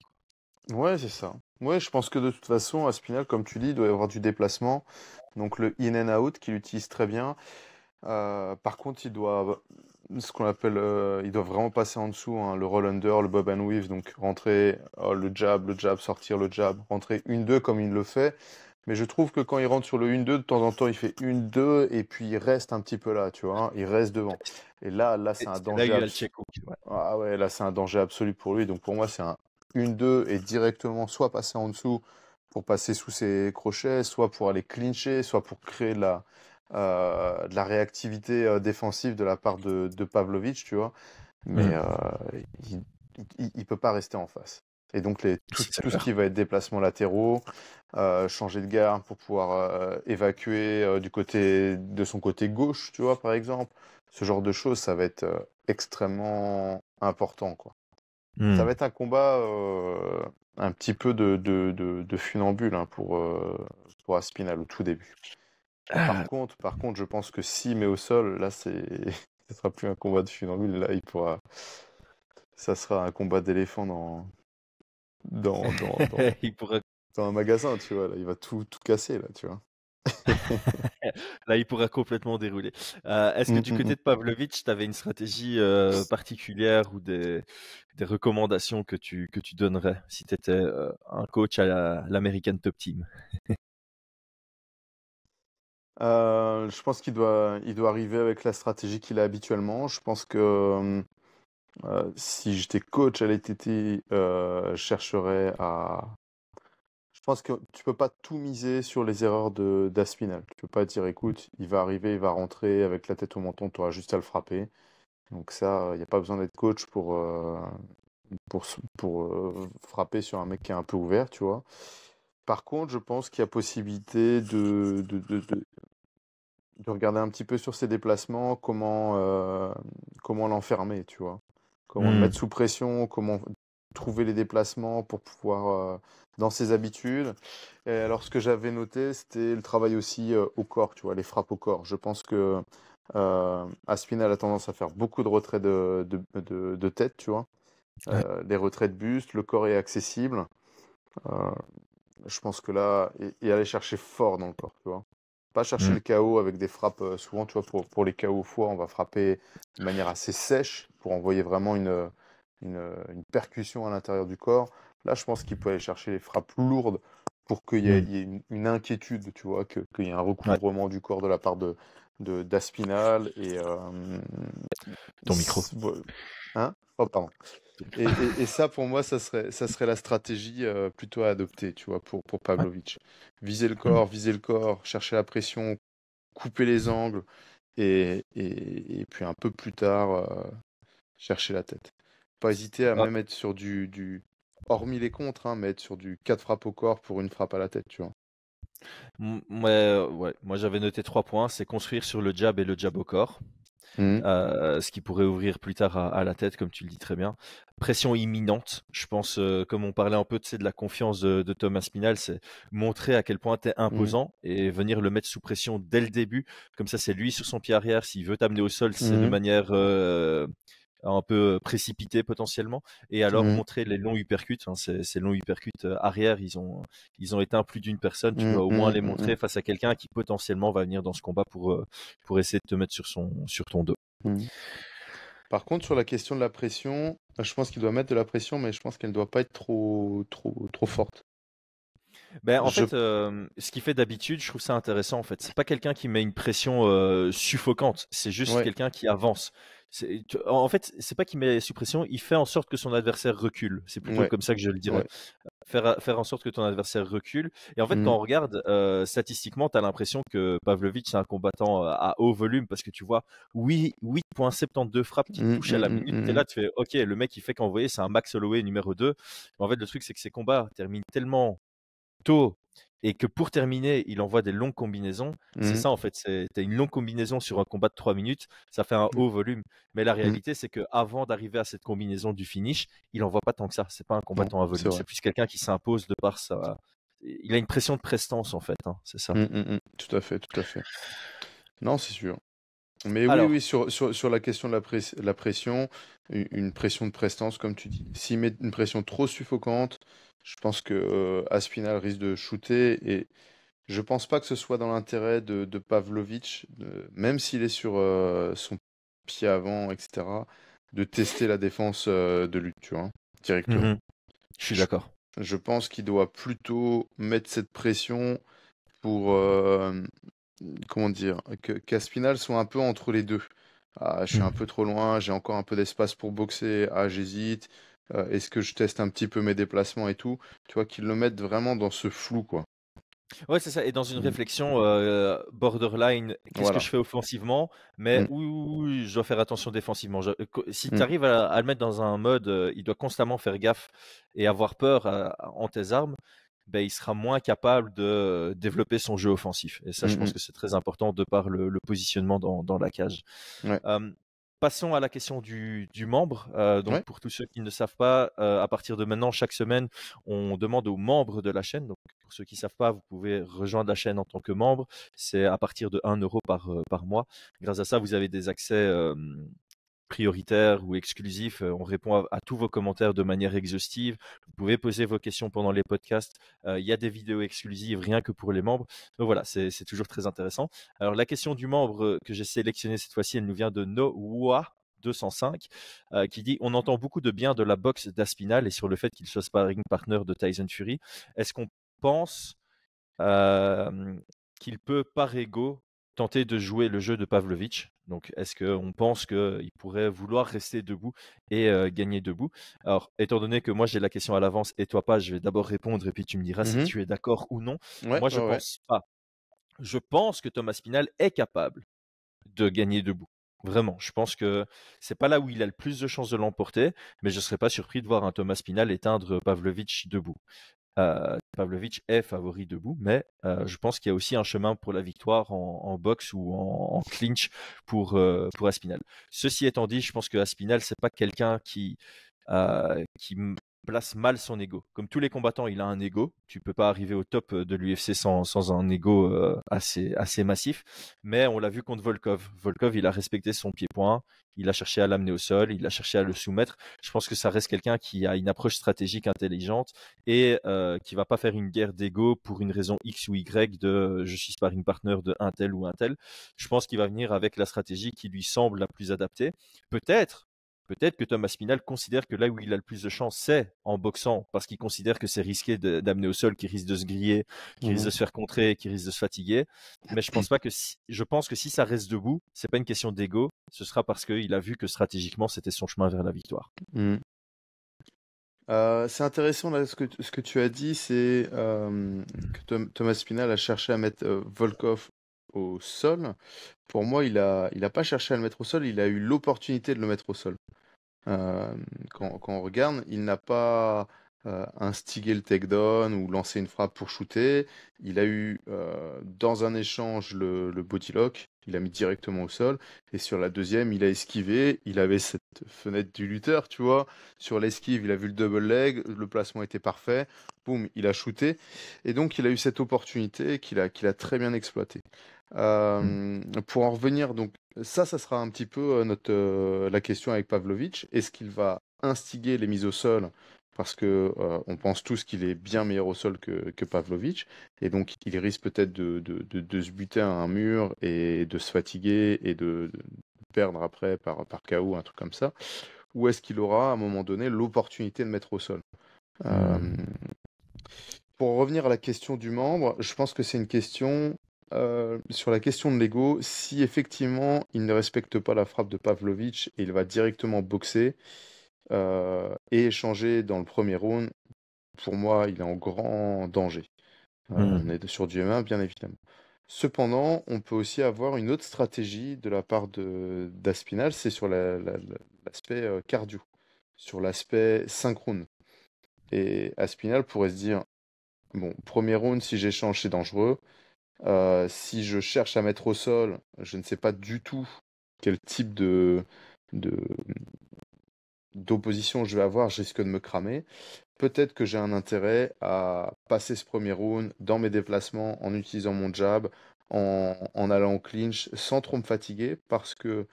Ouais, c'est ça. Ouais, je pense que de toute façon, à Spinal, comme tu dis, il doit y avoir du déplacement. Donc le in and out qu'il utilise très bien. par contre, il doit ce qu'on appelle, euh, il ils vraiment passer en dessous, hein, le roll under, le bob and weave, donc rentrer oh, le jab, le jab, sortir le jab, rentrer une-deux comme il le fait. Mais je trouve que quand il rentre sur le une-deux, de temps en temps, il fait une-deux, et puis il reste un petit peu là, tu vois, hein, il reste devant. Et là, là c'est un danger. Ah ouais, là, c'est un danger absolu pour lui. Donc pour moi, c'est un une-deux, et directement soit passer en dessous pour passer sous ses crochets, soit pour aller clincher, soit pour créer la euh, de la réactivité euh, défensive de la part de, de Pavlovic, tu vois. Mais mm. euh, il, il, peut pas rester en face. Et donc tout, ce qui va être déplacement latéraux, changer de garde pour pouvoir évacuer du côté de son côté gauche, tu vois par exemple, ce genre de choses, ça va être extrêmement important quoi. Ça mm. va être un combat un petit peu de, de, funambule hein, pour, pour Aspinal au tout début. Par, ah. contre, par contre, je pense que si met au sol, là, <laughs> ce sera plus un combat de funambule. Là, il pourra. Ça sera un combat d'éléphant dans... Dans, dans, <laughs> il un magasin, tu vois. Là, il va tout, tout casser, là, tu vois. <laughs> là, il pourra complètement dérouler. Euh, est-ce que hum, du hum, côté hum. de Pavlovitch, tu avais une stratégie euh, particulière ou des, des, recommandations que tu, que tu donnerais si tu étais euh, un coach à l'American Top Team euh, je pense qu'il doit, il doit arriver avec la stratégie qu'il a habituellement. Je pense que euh, si j'étais coach à l'ETT, euh, je chercherais à. Je pense que tu peux pas tout miser sur les erreurs de d'Aspinal. Tu peux pas dire, écoute, il va arriver, il va rentrer avec la tête au menton, tu auras juste à le frapper. Donc ça, il n'y a pas besoin d'être coach pour pour, pour frapper sur un mec qui est un peu ouvert, tu vois. Par contre, je pense qu'il y a possibilité de, de, regarder un petit peu sur ses déplacements, comment, euh, comment l'enfermer, tu vois. Comment le mmh. mettre sous pression, comment trouver les déplacements pour pouvoir euh, dans ses habitudes. Et alors ce que j'avais noté, c'était le travail aussi euh, au corps, tu vois, les frappes au corps. Je pense que euh, a tendance à faire beaucoup de retraits de, tête, tu vois. les retraits de buste, le corps est accessible je pense que là, il allait aller chercher fort dans le corps, tu vois. Pas chercher mm. le chaos avec des frappes. Euh, souvent, tu vois, pour, les chaos forts, on va frapper de manière assez sèche pour envoyer vraiment une, une, percussion à l'intérieur du corps. Là, je pense qu'il peut aller chercher les frappes lourdes pour qu'il y ait, mm. une, inquiétude, tu vois, qu'il y ait un recouvrement du corps de la part de, de d'Aspinal et euh, ton micro. Hein oh, pardon. Et, ça, pour moi, ça serait, ça serait la stratégie euh, plutôt à adopter, tu vois, pour, pour Viser le corps, viser le corps, chercher la pression, couper les angles, et, puis un peu plus tard, euh, chercher la tête. Pas hésiter à ah. même être sur du, du hormis les contres, hein, mais sur du quatre frappes au corps pour une frappe à la tête, tu vois. Moi, j'avais noté trois points. C'est construire sur le jab et le jab au corps. Mmh. Euh, ce qui pourrait ouvrir plus tard à, la tête, comme tu le dis très bien. Pression imminente, je pense, euh, comme on parlait un peu de, de la confiance de, Thomas Pinal c'est montrer à quel point tu es mmh. imposant et venir le mettre sous pression dès le début. Comme ça, c'est lui sur son pied arrière. S'il veut t'amener au sol, c'est de mmh. manière euh, un peu précipité potentiellement, et alors mmh. montrer les longs hypercutes hein, ces, longs hypercutes arrière, ils ont, ils ont éteint plus d'une personne. Tu mmh, dois au mmh, moins les montrer face à quelqu'un qui potentiellement va venir dans ce combat pour, pour essayer de te mettre sur, son, sur ton dos. Par contre, sur la question de la pression, je pense qu'il doit mettre de la pression, mais je pense qu'elle ne doit pas être trop, trop, trop forte. Ben, en fait, ce qu'il fait d'habitude, je trouve ça intéressant. En fait, c'est pas quelqu'un qui met une pression suffocante. C'est juste quelqu'un qui avance en fait, c'est pas qu'il met la suppression, il fait en sorte que son adversaire recule. C'est plutôt comme ça que je le dirais. Faire, euh, faire en sorte que ton adversaire recule. Et en fait, quand on mmh. regarde euh, statistiquement, tu as l'impression que Pavlovitch c'est un combattant euh, à haut volume parce que tu vois 8.72 frappes qui mmh, touchent à la mmh, minute. et là, tu fais OK, le mec, il fait qu'envoyer, c'est un Max Holloway numéro 2. en fait, le truc, c'est que ces combats terminent tellement tôt et que pour terminer, il envoie des longues combinaisons. C'est mmh ça en fait, c'est une longue combinaison sur un combat de 3 minutes, ça fait un mmh. haut volume. Mais la mmh. réalité, c'est que avant d'arriver à cette combinaison du finish, il envoie pas tant que ça. C'est pas un combattant à volume, c'est plus quelqu'un qui s'impose de par sa. Il a une pression de prestance en fait, hein, c'est ça. tout à fait, tout à fait. Non, c'est sûr. Mais oui, oui sur, sur, sur, la question de la, la pression, une pression de prestance, comme tu dis. S'il met une pression trop suffocante, je pense que euh, Aspinal risque de shooter et je pense pas que ce soit dans l'intérêt de, de, Pavlovic, même s'il est sur euh, son pied avant, etc., de tester la défense euh, de lutte, tu vois, directement. Mhm. Je suis d'accord. Je, pense qu'il doit plutôt mettre cette pression pour comment dire que qu'Aspinal soit un peu entre les deux. Ah, je suis mhm. un peu trop loin, j'ai encore un peu d'espace pour boxer, ah, j'hésite, euh, est-ce que je teste un petit peu mes déplacements et tout, tu vois, qu'ils le mettent vraiment dans ce flou, quoi. Ouais, c'est ça. Et dans une mmh. réflexion euh, borderline, qu'est-ce que je fais offensivement Mais mmh. où, je dois faire attention défensivement. si mmh. tu arrives à, le mettre dans un mode, euh, il doit constamment faire gaffe et avoir peur en tes armes, ben, il sera moins capable de développer son jeu offensif. Et ça, je pense que c'est très important de par le, positionnement dans, la cage. Passons à la question du, membre. Euh, donc, pour tous ceux qui ne savent pas, euh, à partir de maintenant, chaque semaine, on demande aux membres de la chaîne. Donc, pour ceux qui ne savent pas, vous pouvez rejoindre la chaîne en tant que membre. C'est à partir de 1 euro euh, par mois. Grâce à ça, vous avez des accès prioritaire ou exclusif. Euh, on répond à, tous vos commentaires de manière exhaustive. Vous pouvez poser vos questions pendant les podcasts. Euh, il y a des vidéos exclusives rien que pour les membres. Donc voilà, c'est toujours très intéressant. Alors la question du membre euh, que j'ai sélectionné cette fois-ci, elle nous vient de nowa 205 qui dit on entend beaucoup de bien de la boxe d'Aspinal et sur le fait qu'il soit sparring partner de Tyson Fury est-ce qu'on pense qu'il peut par ego tenter de jouer le jeu de Pavlovitch. Donc, est-ce qu'on pense qu'il pourrait vouloir rester debout et euh, gagner debout Alors, étant donné que moi j'ai la question à l'avance et toi pas, je vais d'abord répondre et puis tu me diras si mmh tu es d'accord ou non. moi, je pense pas. Je pense que Thomas Pinal est capable de gagner debout. Vraiment, je pense que c'est pas là où il a le plus de chances de l'emporter, mais je serais pas surpris de voir un Thomas Pinal éteindre Pavlovitch debout. Euh, est favori debout, mais euh, je pense qu'il y a aussi un chemin pour la victoire en, boxe ou en, clinch pour, euh, pour Aspinal. Ceci étant dit, je pense que Aspinal, c'est pas quelqu'un qui, qui place mal son ego. Comme tous les combattants, il a un ego. Tu peux pas arriver au top euh, de l'UFC sans, un ego euh, assez, massif. Mais on l'a vu contre Volkov. Volkov, il a respecté son pied-point. Il a cherché à l'amener au sol. Il a cherché à le soumettre. Je pense que ça reste quelqu'un qui a une approche stratégique intelligente et euh, qui va pas faire une guerre d'ego pour une raison X ou Y de je suis sparring partner de un tel ou un tel. Je pense qu'il va venir avec la stratégie qui lui semble la plus adaptée. Peut-être Peut-être que Thomas Spinal considère que là où il a le plus de chance, c'est en boxant, parce qu'il considère que c'est risqué d'amener au sol, qu'il risque de se griller, qu'il risque de mmh. se faire contrer, qu'il risque de se fatiguer. Mais je pense pas que si, je pense que si ça reste debout, c'est pas une question d'ego, ce sera parce qu'il a vu que stratégiquement c'était son chemin vers la victoire. Mmh. Euh, c'est intéressant ce que, ce que tu as dit, c'est euh, que Thomas Spinal a cherché à mettre euh, Volkov au sol, pour moi, il a, il a pas cherché à le mettre au sol, il a eu l'opportunité de le mettre au sol. quand, on regarde, il n'a pas, euh, instiguer le takedown ou lancer une frappe pour shooter. Il a eu euh, dans un échange le, le body lock, il l'a mis directement au sol. Et sur la deuxième, il a esquivé. Il avait cette fenêtre du lutteur, tu vois. Sur l'esquive, il a vu le double leg, le placement était parfait. Boum, il a shooté. Et donc, il a eu cette opportunité qu'il a, qu'il a très bien exploité. Euh, pour en revenir, donc ça, ça sera un petit peu notre, la question avec Pavlovitch. Est-ce qu'il va instiguer les mises au sol parce que euh, on pense tous qu'il est bien meilleur au sol que, que et donc il risque peut-être de, se buter à un mur et de se fatiguer et de, perdre après par, par KO, un truc comme ça. Ou est-ce qu'il aura à un moment donné l'opportunité de mettre au sol euh, Pour revenir à la question du membre, je pense que c'est une question euh, sur la question de l'ego, si effectivement il ne respecte pas la frappe de Pavlovitch et il va directement boxer, euh, et échanger dans le premier round, pour moi, il est en grand danger. Euh, mmh. On est sur du M1, bien évidemment. Cependant, on peut aussi avoir une autre stratégie de la part d'Aspinal, c'est sur l'aspect euh, cardio, sur l'aspect synchrone. Et Aspinal pourrait se dire, bon, premier round, si j'échange, c'est dangereux. si je cherche à mettre au sol, je ne sais pas du tout quel type de, de, d'opposition je vais avoir, je risque de me cramer. Peut-être que j'ai un intérêt à passer ce premier round dans mes déplacements en utilisant mon jab, en, allant au clinch sans trop me fatiguer parce que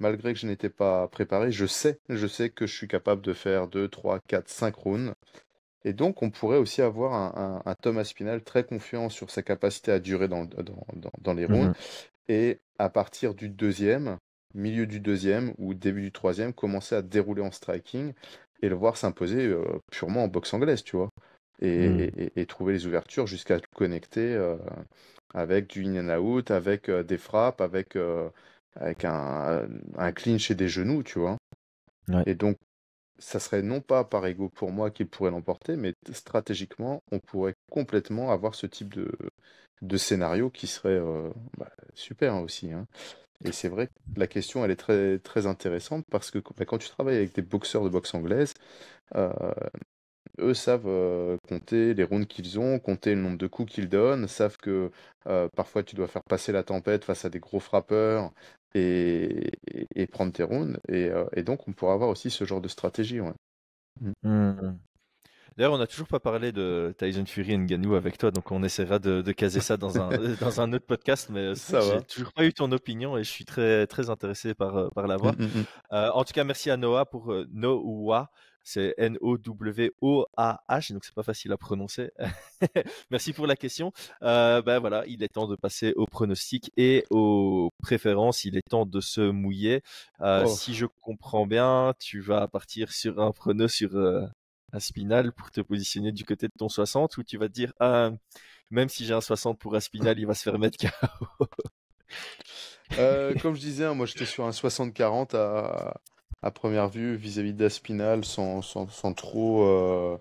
malgré que je n'étais pas préparé, je sais, je sais que je suis capable de faire 2, 3, 4, 5 rounds. Et donc, on pourrait aussi avoir un, Thomas Spinal très confiant sur sa capacité à durer dans, les mmh rounds. Et à partir du deuxième, milieu du deuxième ou début du troisième, commencer à dérouler en striking et le voir s'imposer euh, purement en boxe anglaise, tu vois. Et, hmm. trouver les ouvertures jusqu'à connecter euh, avec du in and out, avec euh, des frappes, avec, avec un, un, et des genoux, tu vois. Et donc, ça serait non pas par ego pour moi qu'il pourrait l'emporter, mais stratégiquement, on pourrait complètement avoir ce type de, de scénario qui serait bah, super aussi. Hein. Et c'est vrai que la question, elle est très, très intéressante parce que quand ben, tu travailles avec des boxeurs de boxe anglaise, euh, eux savent euh, compter les rounds qu'ils ont, compter le nombre de coups qu'ils donnent, savent que euh, parfois tu dois faire passer la tempête face à des gros frappeurs et, et, prendre tes rounds. Et, et, donc, on pourra avoir aussi ce genre de stratégie. Ouais. Mmh. D'ailleurs, on n'a toujours pas parlé de Tyson Fury et Ngannou avec toi, donc on essaiera de, caser ça dans un, <laughs> dans un autre podcast, mais euh, ça j'ai toujours pas eu ton opinion et je suis très, très intéressé par, euh, par la voix. Mm, mm, mm. Euh, en tout cas, merci à Noah pour Noah c'est N-O-W-O-A-H, donc c'est pas facile à prononcer. <laughs> Merci pour la question. ben voilà, il est temps de passer aux pronostics et aux préférences. Il est temps de se mouiller. Oh. Si je comprends bien, tu vas partir sur un pronostic sur Aspinal pour te positionner du côté de ton 60 ou tu vas te dire ah même si j'ai un 60 pour Aspinal, il va se faire mettre KO euh, comme je disais hein, moi j'étais sur un 60-40 à, première vue vis-à-vis d'Aspinal sans, sans, trop euh,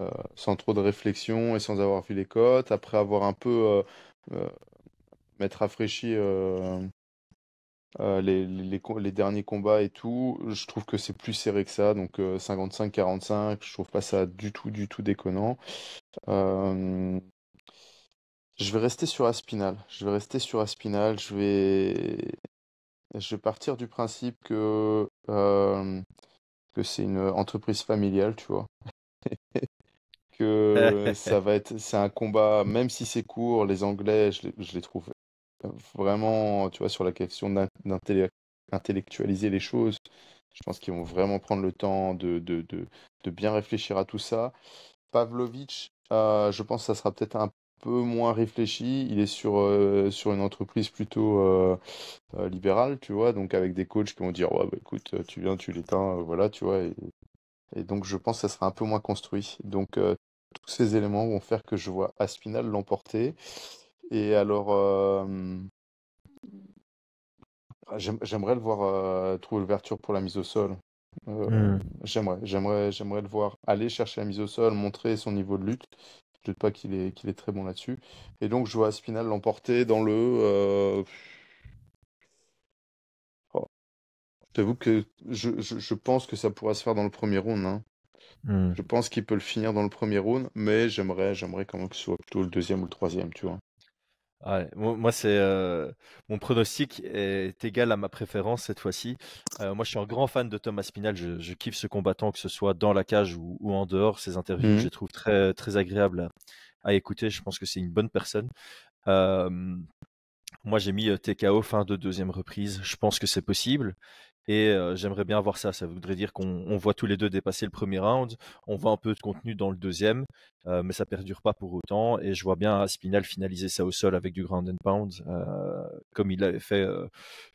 euh, sans trop de réflexion et sans avoir vu les cotes après avoir un peu m'être rafraîchi euh, les, derniers combats et tout, je trouve que c'est plus serré que ça, donc 55-45, euh, je trouve pas ça du tout, du tout déconnant. je vais rester sur Aspinal, je vais rester sur Aspinal, je vais, je vais partir du principe que, que c'est une entreprise familiale, tu vois. <laughs> que <laughs> ça va être, c'est un combat, même si c'est court, les Anglais, je les trouve vraiment, tu vois, sur la question d'intellectualiser les choses. Je pense qu'ils vont vraiment prendre le temps de, de, bien réfléchir à tout ça. Pavlovitch, euh, je pense que ça sera peut-être un peu moins réfléchi. Il est sur, euh, sur une entreprise plutôt euh, libérale, tu vois, donc avec des coachs qui vont dire Ouais, bah, écoute, tu viens, tu l'éteins, voilà, tu vois. Et, donc, je pense que ça sera un peu moins construit. Donc, tous ces éléments vont faire que je vois Aspinal l'emporter. Et alors, euh, ah, j'aimerais le voir euh, trouver l'ouverture pour la mise au sol. Euh, hmm. J'aimerais, j'aimerais, j'aimerais le voir aller chercher la mise au sol, montrer son niveau de lutte. Je ne doute pas qu'il est, très bon là-dessus. Et donc, je vois Spinal l'emporter dans le. Oh. Je t'avoue que je, pense que ça pourra se faire dans le premier round. Hein. Hmm. Je pense qu'il peut le finir dans le premier round, mais j'aimerais, j'aimerais quand même que ce soit plutôt le deuxième ou le troisième, tu vois. Ah, moi, c'est euh, mon pronostic est égal à ma préférence cette fois-ci. Euh, moi, je suis un grand fan de Thomas Spinal. Je, je kiffe ce combattant, que ce soit dans la cage ou, en dehors. Ses interviews, je mmh. les trouve très, très agréables à, écouter. Je pense que c'est une bonne personne. moi, j'ai mis euh, TKO fin de deuxième reprise. Je pense que c'est possible. Et j'aimerais bien voir ça. Ça voudrait dire qu'on voit tous les deux dépasser le premier round, on voit un peu de contenu dans le deuxième, mais ça perdure pas pour autant. Et je vois bien Spinal finaliser ça au sol avec du ground and pound, comme il l'avait fait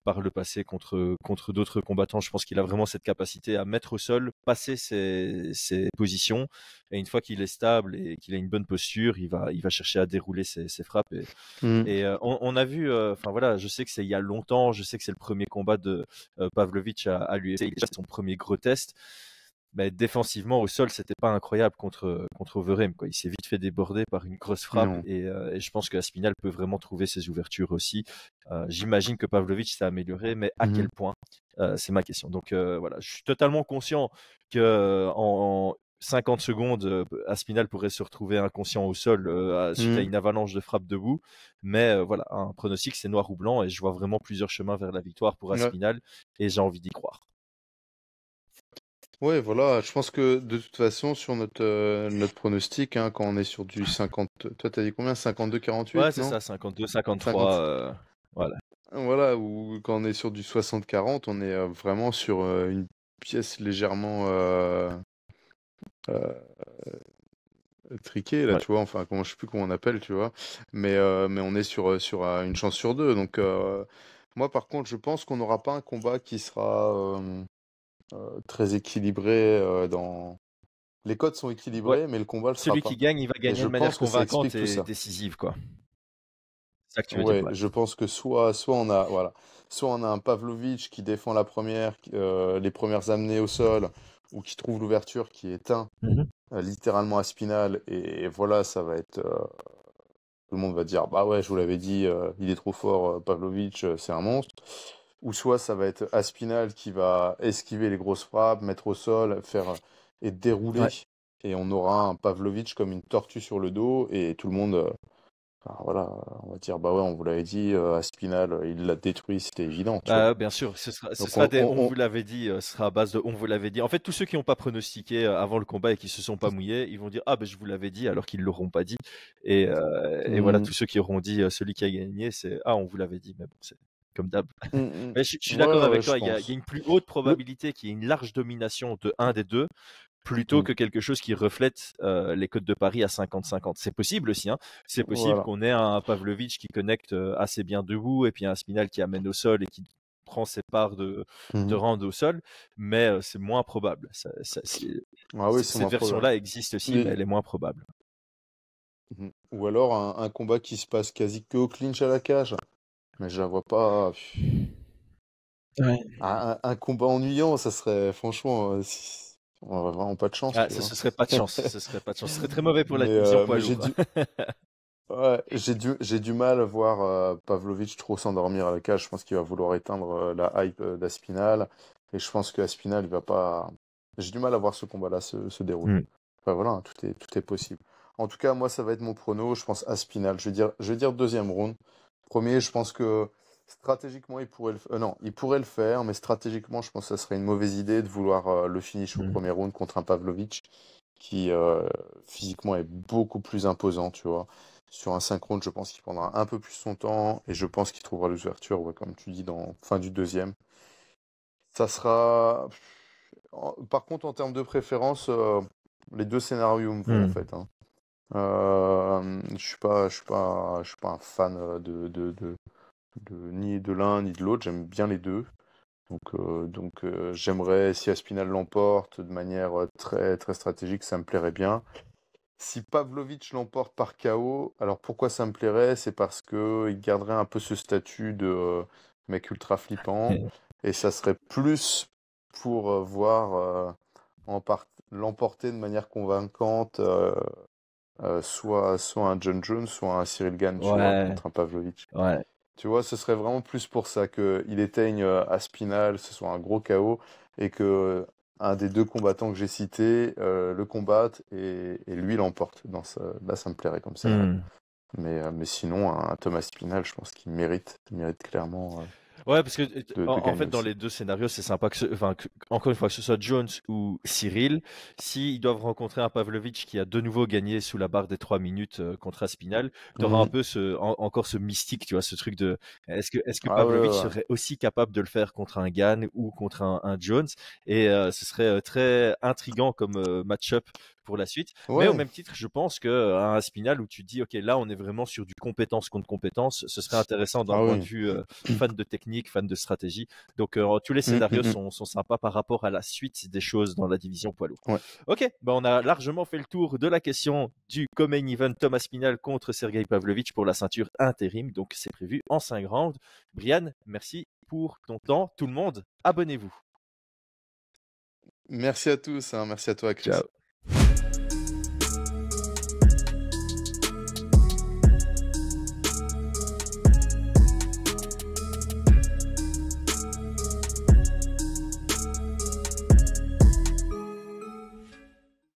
par le passé contre contre d'autres combattants. Je pense qu'il a vraiment cette capacité à mettre au sol, passer ses, ses positions, et une fois qu'il est stable et qu'il a une bonne posture, il va il va chercher à dérouler ses, frappes. Et, mmh. on, a vu, enfin voilà, je sais que c'est il y a longtemps, je sais que c'est le premier combat de Pavlov a à, lui, déjà son premier gros test. mais défensivement au sol, c'était pas incroyable contre contre Quoi. Il s'est vite fait déborder par une grosse frappe euh, et, je pense que Aspinall peut vraiment trouver ses ouvertures aussi. Euh, j'imagine que Pavlovic s'est amélioré, mais à mhm. quel point euh, C'est ma question. Donc voilà, je suis totalement conscient que en 50 secondes, euh, Aspinal pourrait se retrouver inconscient au sol euh, suite à mmh. une avalanche de frappes debout. Mais euh, voilà, un pronostic, c'est noir ou blanc et je vois vraiment plusieurs chemins vers la victoire pour Aspinal et j'ai envie d'y croire. Oui, voilà, je pense que de toute façon, sur notre, notre pronostic, hein, quand on est sur du 50, toi t'as dit combien 52-48 Ouais, c'est ça, 52-53. voilà. Voilà, ou quand on est sur du 60-40, on est vraiment sur une pièce légèrement euh, triqué là tu vois enfin comment je sais plus comment on appelle tu vois mais euh, mais on est sur euh, sur une chance sur deux donc moi par contre je pense qu'on n'aura pas un combat qui sera très équilibré dans les codes sont équilibrés mais le combat le celui qui gagne il va gagner de manière convaincante et décisive quoi je pense que soit soit on a voilà soit on a un Pavlovich qui défend la première les premières amenées au sol ou qui trouve l'ouverture qui est mmh un euh, littéralement Aspinal, et, voilà, ça va être. Euh, tout le monde va dire Bah ouais, je vous l'avais dit, euh, il est trop fort, Pavlovitch, c'est un monstre ou soit ça va être Aspinal qui va esquiver les grosses frappes, mettre au sol, faire et dérouler. Et on aura un Pavlovitch comme une tortue sur le dos et tout le monde voilà, on va dire, bah ouais, on vous l'avait dit, euh, Aspinal, euh, il l'a détruit, c'était évident. Bah, bien sûr, ce sera, on- vous l'avait dit, euh, sera à base de on vous l'avait dit. En fait, tous ceux qui n'ont pas pronostiqué avant le combat et qui se sont pas mouillés, ils vont dire ah ben je vous l'avais dit alors qu'ils l'auront pas dit. Et, voilà, mmh. tous ceux qui auront dit celui qui a gagné, c'est ah on vous l'avait dit, mais bon c'est comme d'hab. Mmh, mmh. Mais je, suis d'accord avec toi, il y, y a une plus haute probabilité qu'il y ait une large domination de un des deux plutôt mmh. que quelque chose qui reflète euh, les codes de Paris à 50-50. C'est possible aussi, hein. c'est possible qu'on ait un pavlovitch qui connecte euh, assez bien debout et puis un Spinal qui amène au sol et qui prend ses parts de, mmh de au sol, mais euh, c'est moins probable. Ah cette version-là existe aussi, mais elle est moins probable. Mmh Ou alors un, combat qui se passe quasi que au clinch à la cage. Mais je la vois pas. Ah, un, combat ennuyant, ça serait franchement. On vraiment ah, pas de chance. ce, serait pas de chance. ce serait très mauvais pour la division euh, <laughs> J'ai du... j'ai du, mal à voir euh, pavlovitch trop s'endormir à la cage. Je pense qu'il va vouloir éteindre euh, la hype d'Aspinal. Et je pense qu'Aspinal, il va pas. J'ai du mal à voir ce combat-là se, dérouler. Enfin, hmm. voilà, tout est, tout est possible. En tout cas, moi, ça va être mon prono. Je pense Aspinal. Je dire, je vais dire deuxième round. Premier, je pense que Stratégiquement, il pourrait le faire. Euh, non, il pourrait le faire, mais stratégiquement, je pense que ça serait une mauvaise idée de vouloir euh, le finish au mm. premier round contre un Pavlovic qui euh, physiquement est beaucoup plus imposant, tu vois. Sur un 5 je pense qu'il prendra un peu plus son temps et je pense qu'il trouvera l'ouverture, comme tu dis, dans fin du deuxième. Ça sera. Par contre, en termes de préférence, les deux scénarios me vont en mm. fait. Hein. je suis pas, je suis pas, je suis pas un fan de, de, de ni de l'un ni de l'autre. J'aime bien les deux. Donc, euh, donc euh, j'aimerais, si Aspinal l'emporte de manière euh, très, très stratégique, ça me plairait bien. Si Pavlovitch l'emporte par KO, alors pourquoi ça me plairait C'est parce qu'il garderait un peu ce statut de mec ultra flippant. Et ça serait plus pour voir l'emporter de manière convaincante soit, soit un John Jones, soit un Cyril Gann contre un Pavlovich tu vois, ce serait vraiment plus pour ça qu'il éteigne à euh, ce soit un gros chaos, et que euh, un des deux combattants que j'ai cités euh, le combatte et, lui l'emporte. Dans Là, ça me plairait comme ça. Hmm. Mais, sinon, un, Thomas Spinal, je pense qu'il mérite, mérite clairement. Ouais, parce que en, fait, dans les deux scénarios, c'est sympa que, ce, encore une fois, que ce soit Jones ou Cyril, s'ils doivent rencontrer un Pavlovich qui a de nouveau gagné sous la barre des trois minutes euh, contre Aspinal, t'auras un mhm. peu ce, encore ce mystique, tu vois, ce truc de est-ce que, est-ce que ah serait aussi capable de le faire contre un Gann ou contre un, Jones Et euh, ce serait euh, très intrigant comme match-up pour la suite. Mais au même titre, je pense que un Aspinal où tu te dis, ok, là, on est vraiment sur du compétence contre compétence, ce serait intéressant d'un ah point de vue fan de technique fan de stratégie. Donc euh, tous les mmh, mmh, scénarios mmh. Sont, sympas par rapport à la suite des choses dans la division poids Ok, bah, on a largement fait le tour de la question du Comain Event Thomas Pinal contre Sergei Pavlovitch pour la ceinture intérim. Donc c'est prévu en 5 rounds. Brian, merci pour ton temps. Tout le monde, abonnez-vous. Merci à tous. Hein. Merci à toi, Chris.